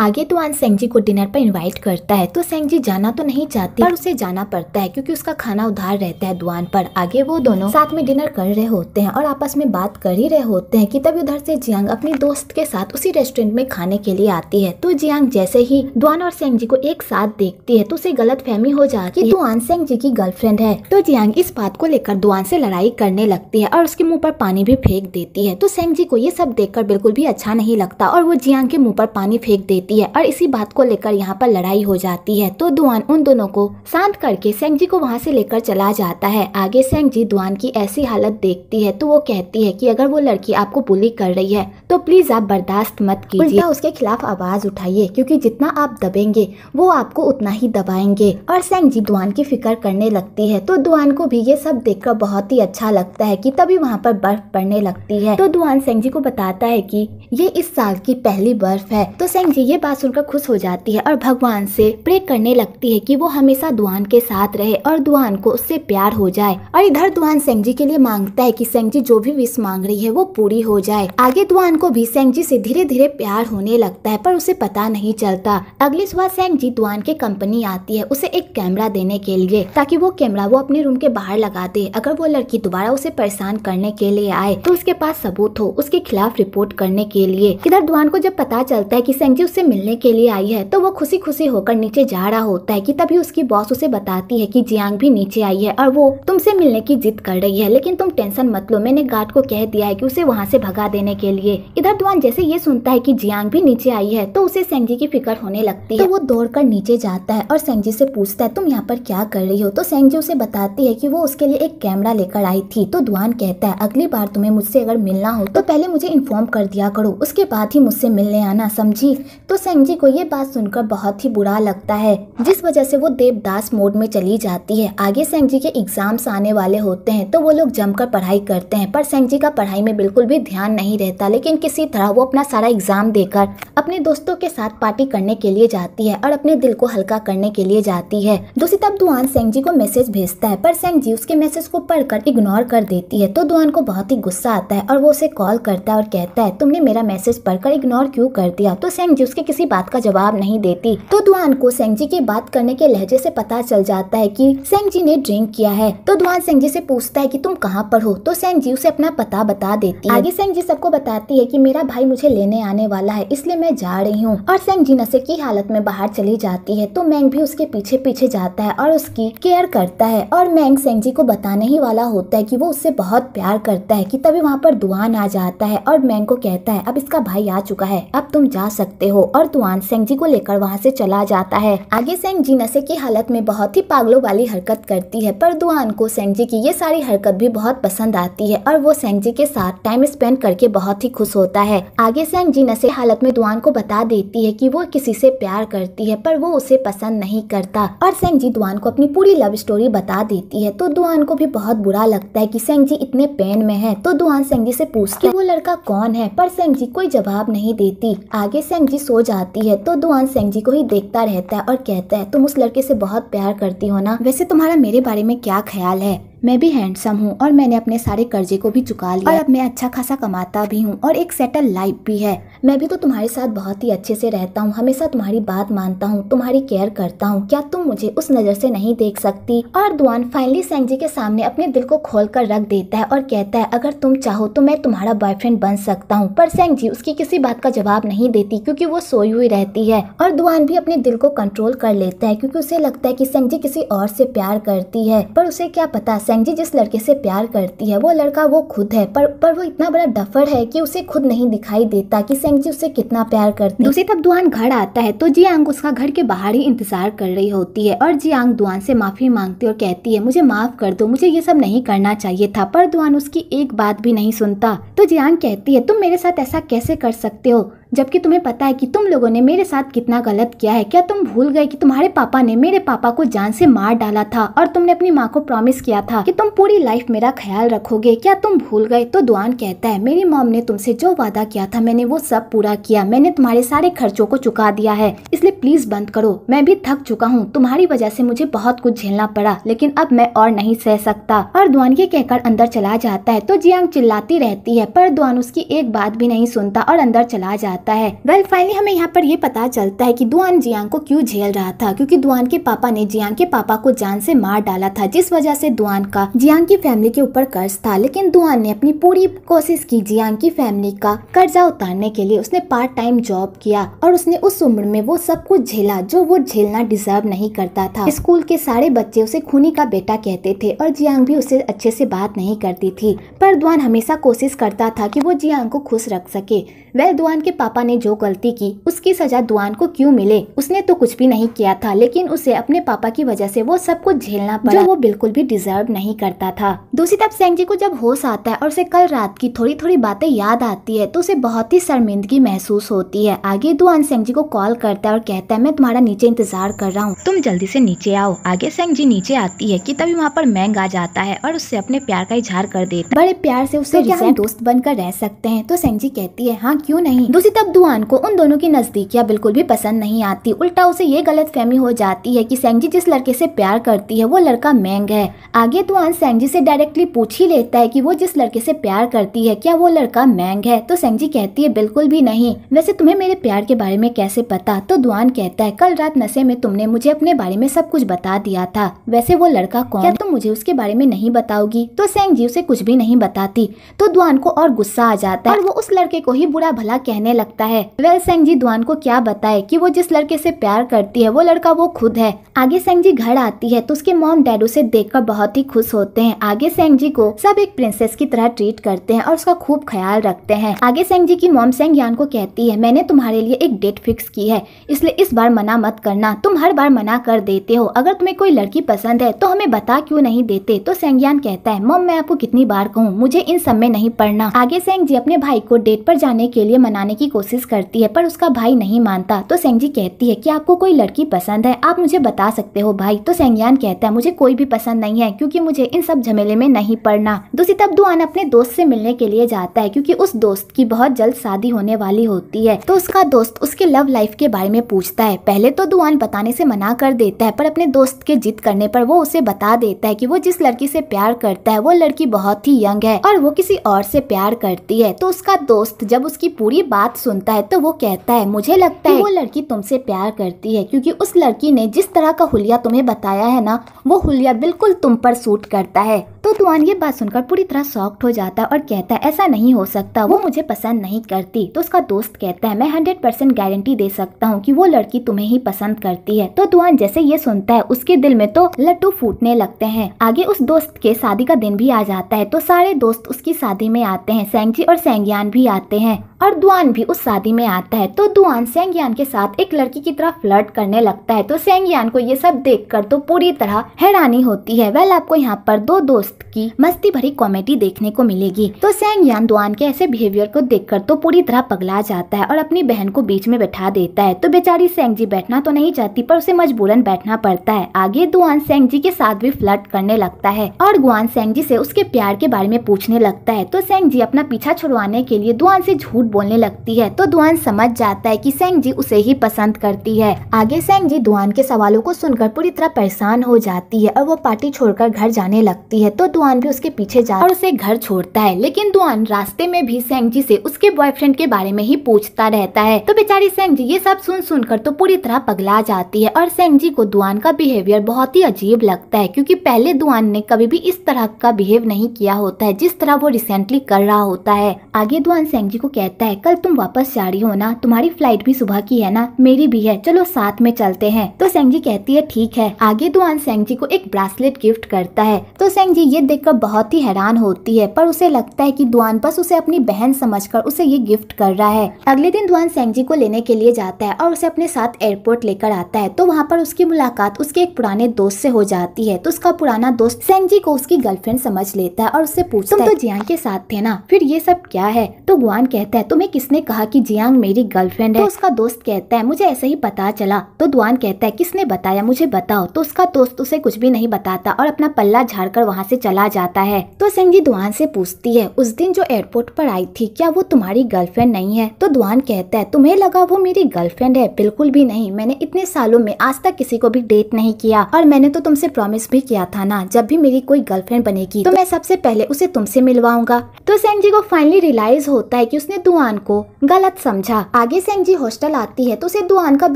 आगे तो आन सेंग जी को डिनर पर इनवाइट करता है तो सेंग जी जाना तो नहीं चाहती पर उसे जाना पड़ता है क्योंकि उसका खाना उधार रहता है दुआन पर आगे वो दोनों साथ में डिनर कर रहे होते हैं और आपस में बात कर ही रहे होते हैं कि तभी उधर से जियांग अपनी दोस्त के साथ उसी रेस्टोरेंट में खाने के लिए आती है तो जियांग जैसे ही दुआन और सेंग जी को एक साथ देखती है तो उसे गलत फहमी हो जाती है दुआन सेंग जी की गर्लफ्रेंड है तो जियांग इस बात को लेकर दुआन से लड़ाई करने लगती है और उसके मुंह पर पानी भी फेंक देती है तो सेंग जी को ये सब देखकर बिल्कुल भी अच्छा नहीं लगता और वो जियांग के मुंह पर पानी फेंक देती देती है और इसी बात को लेकर यहाँ पर लड़ाई हो जाती है तो दुआन उन दोनों को शांत करके सेंग जी को वहाँ से लेकर चला जाता है आगे सेंग जी दुआन की ऐसी हालत देखती है तो वो कहती है कि अगर वो लड़की आपको बुली कर रही है तो प्लीज आप बर्दाश्त मत कीजिए उसके खिलाफ आवाज उठाइए क्योंकि जितना आप दबेंगे वो आपको उतना ही दबाएंगे और सेंग जी दुआन की फिक्र करने लगती है तो दुआन को भी ये सब कर बहुत ही अच्छा लगता है की तभी वहाँ पर बर्फ पड़ने लगती है तो दुआन सेंग जी को बताता है की ये इस साल की पहली बर्फ है तो सेंग जी ये ये बात सुनकर खुश हो जाती है और भगवान से प्रे करने लगती है कि वो हमेशा दुआन के साथ रहे और दुआन को उससे प्यार हो जाए और इधर दुआन सेंग जी के लिए मांगता है कि सेंग जी जो भी विश मांग रही है वो पूरी हो जाए आगे दुआन को भी सेंग जी से धीरे धीरे प्यार होने लगता है पर उसे पता नहीं चलता अगली सुबह सेंग जी दुआन के कंपनी आती है उसे एक कैमरा देने के लिए ताकि वो कैमरा वो अपने रूम के बाहर लगा दे अगर वो लड़की दोबारा उसे परेशान करने के लिए आए तो उसके पास सबूत हो उसके खिलाफ रिपोर्ट करने के लिए इधर दुआन को जब पता चलता है की सेंग जी उससे मिलने के लिए आई है तो वो खुशी खुशी होकर नीचे जा रहा होता है कि तभी उसकी बॉस उसे बताती है कि जियांग भी नीचे आई है और वो तुमसे मिलने की जिद कर रही है लेकिन तुम टेंशन मत लो मैंने गार्ड को कह दिया है कि उसे वहाँ से भगा देने के लिए इधर दुआन जैसे ये सुनता है कि जियांग भी नीचे आई है तो उसे सेंगजी की फिक्र होने लगती है तो वो दौड़ कर नीचे जाता है और सेंगजी से पूछता है तुम यहाँ पर क्या कर रही हो तो सेंगजी उसे बताती है की वो उसके लिए एक कैमरा लेकर आई थी तो दुआन कहता है अगली बार तुम्हें मुझसे अगर मिलना हो तो पहले मुझे इन्फॉर्म कर दिया करो उसके बाद ही मुझसे मिलने आना समझी तो तो संजी को ये बात सुनकर बहुत ही बुरा लगता है जिस वजह से वो देवदास मोड में चली जाती है आगे संजी के एग्जाम्स आने वाले होते हैं तो वो लोग जमकर पढ़ाई करते हैं पर संजी का पढ़ाई में बिल्कुल भी ध्यान नहीं रहता लेकिन किसी तरह वो अपना सारा एग्जाम देकर अपने दोस्तों के साथ पार्टी करने के लिए जाती है और अपने दिल को हल्का करने के लिए जाती है दूसरी तरफ दुआन संजी को मैसेज भेजता है पर संजी उसके मैसेज को पढ़कर इग्नोर कर देती है तो दुआन को बहुत ही गुस्सा आता है और वो उसे कॉल करता है और कहता है तुमने मेरा मैसेज पढ़कर इग्नोर क्यों कर दिया तो संजी उसके किसी बात का जवाब नहीं देती तो दुआन को जी की बात करने के लहजे से पता चल जाता है कि जी ने ड्रिंक किया है तो दुआन जी से पूछता है कि तुम कहाँ पर हो तो जी उसे अपना पता बता देती है आगे जी सबको बताती है कि मेरा भाई मुझे लेने आने वाला है इसलिए मैं जा रही हूँ और जी नशे की हालत में बाहर चली जाती है तो मैंग भी उसके पीछे पीछे जाता है और उसकी केयर करता है और मैंग जी को बताने ही वाला होता है की वो उससे बहुत प्यार करता है की तभी वहाँ पर दुआन आ जाता है और मैंग को कहता है अब इसका भाई आ चुका है अब तुम जा सकते हो और तुआन सेंग जी को लेकर वहाँ से चला जाता है आगे सेंग जी नशे की हालत में बहुत ही पागलों वाली हरकत करती है पर दुआन को सेंग जी की ये सारी हरकत भी बहुत पसंद आती है और वो सेंग जी के साथ टाइम स्पेंड करके बहुत ही खुश होता है आगे सेंग जी नशे हालत में दुआन को बता देती है की वो किसी से प्यार करती है पर वो उसे पसंद नहीं करता और सेंग जी दुआन को अपनी पूरी लव स्टोरी बता देती है तो दुआन को भी बहुत बुरा लगता है की सेंग जी इतने पेन में है तो दुआन सेंग जी से पूछती वो लड़का कौन है पर सेंग जी कोई जवाब नहीं देती आगे सेंग जी सोच जाती है तो दुआन सिंह जी को ही देखता रहता है और कहता है तुम उस लड़के से बहुत प्यार करती हो ना वैसे तुम्हारा मेरे बारे में क्या ख्याल है मैं भी हैंडसम हूँ और मैंने अपने सारे कर्जे को भी चुका लिया और अब मैं अच्छा खासा कमाता भी हूँ और एक सेटल लाइफ भी है मैं भी तो तुम्हारे साथ बहुत ही अच्छे से रहता हूँ हमेशा तुम्हारी बात मानता हूँ तुम्हारी केयर करता हूँ क्या तुम मुझे उस नज़र से नहीं देख सकती और दुआन फाइनली सेंग जी के सामने अपने दिल को खोल कर रख देता है और कहता है अगर तुम चाहो तो मैं तुम्हारा बॉयफ्रेंड बन सकता हूँ पर सेंग जी उसकी किसी बात का जवाब नहीं देती क्यूँकी वो सोई हुई रहती है और दुआन भी अपने दिल को कंट्रोल कर लेता है क्यूँकी उसे लगता है की सेंग जी किसी और से प्यार करती है पर उसे क्या पता संजय जिस लड़के से प्यार करती है वो लड़का वो खुद है पर पर वो इतना बड़ा डफर है कि उसे खुद नहीं दिखाई देता कि संजय उसे कितना प्यार करती है दूसरी दुआन घर आता है तो जियांग उसका घर के बाहर ही इंतजार कर रही होती है और जियांग दुआन से माफी मांगती और कहती है मुझे माफ कर दो मुझे ये सब नहीं करना चाहिए था पर दुआन उसकी एक बात भी नहीं सुनता तो जियांग कहती है तुम मेरे साथ ऐसा कैसे कर सकते हो जबकि तुम्हें पता है कि तुम लोगों ने मेरे साथ कितना गलत किया है क्या तुम भूल गए कि तुम्हारे पापा ने मेरे पापा को जान से मार डाला था और तुमने अपनी माँ को प्रॉमिस किया था कि तुम पूरी लाइफ मेरा ख्याल रखोगे क्या तुम भूल गए तो दुआन कहता है मेरी मॉम ने तुमसे जो वादा किया था मैंने वो सब पूरा किया मैंने तुम्हारे सारे खर्चों को चुका दिया है इसलिए प्लीज बंद करो मैं भी थक चुका हूँ तुम्हारी वजह से मुझे बहुत कुछ झेलना पड़ा लेकिन अब मैं और नहीं सह सकता और दुआन ये कहकर अंदर चला जाता है तो जियांग चिल्लाती रहती है पर दुआन उसकी एक बात भी नहीं सुनता और अंदर चला जाता जाता है वेल well, फाइनली हमें यहाँ पर ये पता चलता है कि दुआन जियांग को क्यों झेल रहा था क्योंकि दुआन के पापा ने जियांग के पापा को जान से मार डाला था जिस वजह से दुआन का जियांग की फैमिली के ऊपर कर्ज था लेकिन दुआन ने अपनी पूरी कोशिश की जियांग की फैमिली का कर्जा उतारने के लिए उसने पार्ट टाइम जॉब किया और उसने उस उम्र में वो सब कुछ झेला जो वो झेलना डिजर्व नहीं करता था स्कूल के सारे बच्चे उसे खूनी का बेटा कहते थे और जियांग भी उसे अच्छे से बात नहीं करती थी पर दुआन हमेशा कोशिश करता था कि वो जियांग को खुश रख सके वेल दुआन के पापा पापा ने जो गलती की उसकी सजा दुआन को क्यों मिले उसने तो कुछ भी नहीं किया था लेकिन उसे अपने पापा की वजह से वो सब कुछ झेलना पड़ा जो वो बिल्कुल भी डिजर्व नहीं करता था दूसरी तरफ सेंग जी को जब होश आता है और उसे कल रात की थोड़ी थोड़ी बातें याद आती है तो उसे बहुत ही शर्मिंदगी महसूस होती है आगे दुआन सेंग जी को कॉल करता है और कहता है मैं तुम्हारा नीचे इंतजार कर रहा हूँ तुम जल्दी से नीचे आओ आगे सेंग जी नीचे आती है की तभी वहाँ पर मैंग आ जाता है और उससे अपने प्यार का इजहार कर देता है बड़े प्यार से उसे तो दोस्त बनकर रह सकते हैं तो सेंग जी कहती है हाँ क्यों नहीं दूसरी तरफ दुआन को उन दोनों की नजदीकियां बिल्कुल भी पसंद नहीं आती उल्टा उसे ये गलत फहमी हो जाती है कि सेंगजी जिस लड़के से प्यार करती है वो लड़का मैंग है आगे दुआन सेंगजी से डायरेक्टली पूछ ही लेता है कि वो जिस लड़के से प्यार करती है क्या वो लड़का मैंग है तो सेंगजी कहती है बिल्कुल भी नहीं वैसे तुम्हें मेरे प्यार के बारे में कैसे पता तो दुआन कहता है कल रात नशे में तुमने मुझे अपने बारे में सब कुछ बता दिया था वैसे वो लड़का कौन क्या तुम मुझे उसके बारे में नहीं बताओगी तो सेंगजी उसे कुछ भी नहीं बताती तो दुआन को और गुस्सा आ जाता है और वो उस लड़के को ही बुरा भला कहने लगा लगता है वेल सेंग जी दुआन को क्या बताए कि वो जिस लड़के से प्यार करती है वो लड़का वो खुद है आगे सेंग जी घर आती है तो उसके मोम डैडू देख कर बहुत ही खुश होते हैं आगे सेंग जी को सब एक प्रिंसेस की तरह ट्रीट करते हैं और उसका खूब ख्याल रखते हैं आगे सेंग जी की मोम सेंग यान को कहती है मैंने तुम्हारे लिए एक डेट फिक्स की है इसलिए इस बार मना मत करना तुम हर बार मना कर देते हो अगर तुम्हें कोई लड़की पसंद है तो हमें बता क्यों नहीं देते तो सेंगयान कहता है मोम मैं आपको कितनी बार कहूँ मुझे इन सब में नहीं पढ़ना आगे सेंग जी अपने भाई को डेट पर जाने के लिए मनाने की कोशिश करती है पर उसका भाई नहीं मानता तो सेंगजी कहती है कि आपको कोई लड़की पसंद है आप मुझे बता सकते हो भाई तो सेंगयान कहता है मुझे कोई भी पसंद नहीं है क्योंकि मुझे इन सब झमेले में नहीं पड़ना दूसरी तब दुआन अपने दोस्त से मिलने के लिए जाता है क्योंकि उस दोस्त की बहुत जल्द शादी होने वाली होती है तो उसका दोस्त उसके लव लाइफ के बारे में पूछता है पहले तो दुआन बताने से मना कर देता है पर अपने दोस्त के जिद करने पर वो उसे बता देता है कि वो जिस लड़की से प्यार करता है वो लड़की बहुत ही यंग है और वो किसी और से प्यार करती है तो उसका दोस्त जब उसकी पूरी बात सुनता है तो वो कहता है मुझे लगता है वो लड़की तुमसे प्यार करती है क्योंकि उस लड़की ने जिस तरह का हुलिया तुम्हें बताया है ना वो हुलिया बिल्कुल तुम पर सूट करता है तो दुआन ये बात सुनकर पूरी तरह सॉफ्ट हो जाता है और कहता है ऐसा नहीं हो सकता वो मुझे पसंद नहीं करती तो उसका दोस्त कहता है मैं हंड्रेड परसेंट गारंटी दे सकता हूँ की वो लड़की तुम्हें ही पसंद करती है तो दुआन जैसे ये सुनता है उसके दिल में तो लट्टू फूटने लगते हैं आगे उस दोस्त के शादी का दिन भी आ जाता है तो सारे दोस्त उसकी शादी में आते हैं सेंगजी और सेंगयान भी आते हैं और दुआन भी उस शादी में आता है तो दुआन सेंगयान के साथ एक लड़की की तरह फ्लर्ट करने लगता है तो सेंगयान को ये सब देखकर तो पूरी तरह हैरानी होती है वेल आपको यहाँ पर दो दोस्त दोस्त की मस्ती भरी कॉमेडी देखने को मिलेगी तो सैंग यान दुआन के ऐसे बिहेवियर को देखकर तो पूरी तरह पगला जाता है और अपनी बहन को बीच में बैठा देता है तो बेचारी सेंग जी बैठना तो नहीं चाहती पर उसे मजबूरन बैठना पड़ता है आगे दुआन सेंग जी के साथ भी फ्लर्ट करने लगता है और गुआन सेंग जी से उसके प्यार के बारे में पूछने लगता है तो सेंग जी अपना पीछा छुड़वाने के लिए दुआन से झूठ बोलने लगती है तो दुआन समझ जाता है कि सेंग जी उसे ही पसंद करती है आगे सेंग जी दुआन के सवालों को सुनकर पूरी तरह परेशान हो जाती है और वो पार्टी छोड़कर घर जाने लगती है तो तो दुआन भी उसके पीछे जाता और उसे घर छोड़ता है लेकिन दुआन रास्ते में भी जी से उसके बॉयफ्रेंड के बारे में ही पूछता रहता है तो बेचारी जी ये सब सुन सुन कर तो पूरी तरह पगला जाती है और सेंगजी को दुआन का बिहेवियर बहुत ही अजीब लगता है क्योंकि पहले दुआन ने कभी भी इस तरह का बिहेव नहीं किया होता है जिस तरह वो रिसेंटली कर रहा होता है आगे दुआन सेंगजी को कहता है कल तुम वापस जा रही हो ना तुम्हारी फ्लाइट भी सुबह की है ना मेरी भी है चलो साथ में चलते हैं तो जी कहती है ठीक है आगे दुआन सेंगजी को एक ब्रासलेट गिफ्ट करता है तो सेंग जी ये देखकर बहुत ही हैरान होती है पर उसे लगता है कि द्वान बस उसे अपनी बहन समझकर उसे ये गिफ्ट कर रहा है अगले दिन द्वान सेंगजी को लेने के लिए जाता है और उसे अपने साथ एयरपोर्ट लेकर आता है तो वहाँ पर उसकी मुलाकात उसके एक पुराने दोस्त से हो जाती है तो उसका पुराना दोस्त सेंगजी को उसकी गर्लफ्रेंड समझ लेता है और उससे पूछता तुम तो जियांग के साथ थे ना फिर ये सब क्या है तो गुआन कहता है तुम्हें किसने कहा कि जियांग मेरी गर्लफ्रेंड है तो उसका दोस्त कहता है मुझे ऐसे ही पता चला तो दुआन कहता है किसने बताया मुझे बताओ तो उसका दोस्त उसे कुछ भी नहीं बताता और अपना पल्ला झाड़कर वहाँ से चला जाता है तो संगी दुआन से पूछती है उस दिन जो एयरपोर्ट पर आई थी क्या वो तुम्हारी गर्लफ्रेंड नहीं है तो दुआन कहता है तुम्हें लगा वो मेरी गर्लफ्रेंड है बिल्कुल भी नहीं मैंने इतने सालों में आज तक किसी को भी डेट नहीं किया और मैंने तो तुमसे प्रॉमिस भी किया था ना जब भी मेरी कोई गर्लफ्रेंड बनेगी तो मैं सबसे पहले उसे तुमसे मिलवाऊंगा तो सेंजी को फाइनली रियलाइज होता है की उसने दुआन को गलत समझा आगे सेंजी हॉस्टल आती है तो उसे दुआन का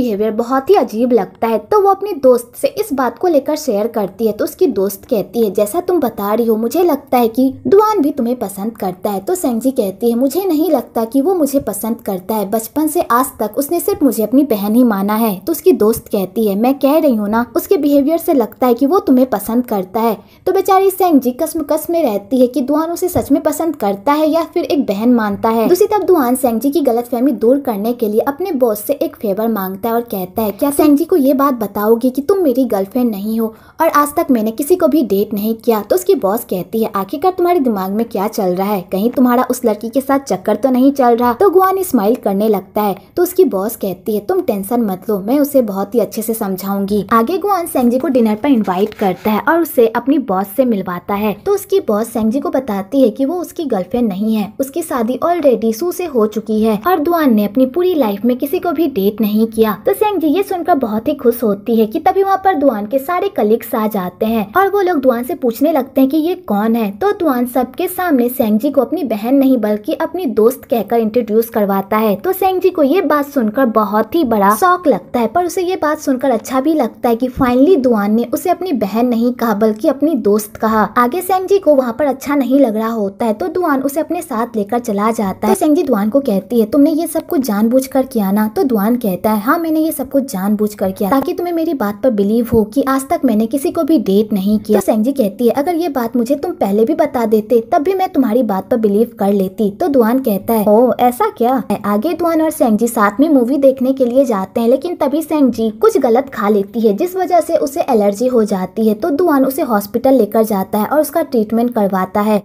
बिहेवियर बहुत ही अजीब लगता है तो वो अपने दोस्त से इस बात को लेकर शेयर करती है तो उसकी दोस्त कहती है जैसा तुम बता रही हो मुझे लगता है कि दुआन भी तुम्हें पसंद करता है तो सेंगजी कहती है मुझे नहीं लगता कि वो मुझे पसंद करता है बचपन से आज तक उसने सिर्फ मुझे अपनी बहन ही माना है तो उसकी दोस्त कहती है मैं कह रही हूँ ना उसके बिहेवियर से लगता है कि वो तुम्हें पसंद करता है तो बेचारी सेंगजी कसम कस में रहती है कि दुआन उसे सच में पसंद करता है या फिर एक बहन मानता है दूसरी तरफ दुआन सेंगजी की फहमी दूर करने के लिए अपने बॉस से एक फेवर मांगता है और कहता है क्या सेंगजी को ये बात बताओगी कि तुम मेरी गर्लफ्रेंड नहीं हो और आज तक मैंने किसी को भी डेट नहीं किया तो उसकी बॉस कहती है आखिरकार तुम्हारे दिमाग में क्या चल रहा है कहीं तुम्हारा उस लड़की के साथ चक्कर तो नहीं चल रहा तो गुआन स्माइल करने लगता है तो उसकी बॉस कहती है तुम टेंशन मत लो मैं उसे बहुत ही अच्छे से समझाऊंगी आगे गुआन सेंगजी को डिनर पर इन्वाइट करता है और उसे अपनी बॉस से मिलवाता है तो उसकी बॉस सेंगजी को बताती है की वो उसकी गर्लफ्रेंड नहीं है उसकी शादी ऑलरेडी सू से हो चुकी है और दुआन ने अपनी पूरी लाइफ में किसी को भी डेट नहीं किया तो सेंगजी ये सुनकर बहुत ही खुश होती है की तभी वहाँ पर दुआन के सारे कलीग्स आ जाते हैं और वो लोग दुआन से पूछने लगते सकते हैं कि ये कौन है तो तुआन सबके सामने सेंग जी को अपनी बहन नहीं बल्कि अपनी दोस्त कहकर इंट्रोड्यूस करवाता है तो सेंग जी को ये बात सुनकर बहुत ही बड़ा शौक लगता है पर उसे ये बात सुनकर अच्छा भी लगता है कि फाइनली दुआन ने उसे अपनी बहन नहीं कहा बल्कि अपनी दोस्त कहा आगे सेंग जी को वहाँ पर अच्छा नहीं लग रहा होता है तो दुआन उसे अपने साथ लेकर चला जाता है तो सेंग जी दुआन को कहती है तुमने ये सब कुछ बुझ कर किया ना तो दुआन कहता है हाँ मैंने ये सब कुछ बुझ कर किया ताकि तुम्हें मेरी बात पर बिलीव हो कि आज तक मैंने किसी को भी डेट नहीं किया तो सेंग जी कहती है अगर ये बात मुझे तुम पहले भी बता देते तब भी मैं तुम्हारी बात पर बिलीव कर लेती तो दुआन कहता है ओ ऐसा क्या आगे दुआन और सेंग जी साथ में मूवी देखने के लिए जाते हैं लेकिन तभी सेंग जी कुछ गलत खा लेती है जिस वजह से उसे एलर्जी हो जाती है तो दुआन उसे हॉस्पिटल लेकर जाता है और उसका ट्रीटमेंट करवाता है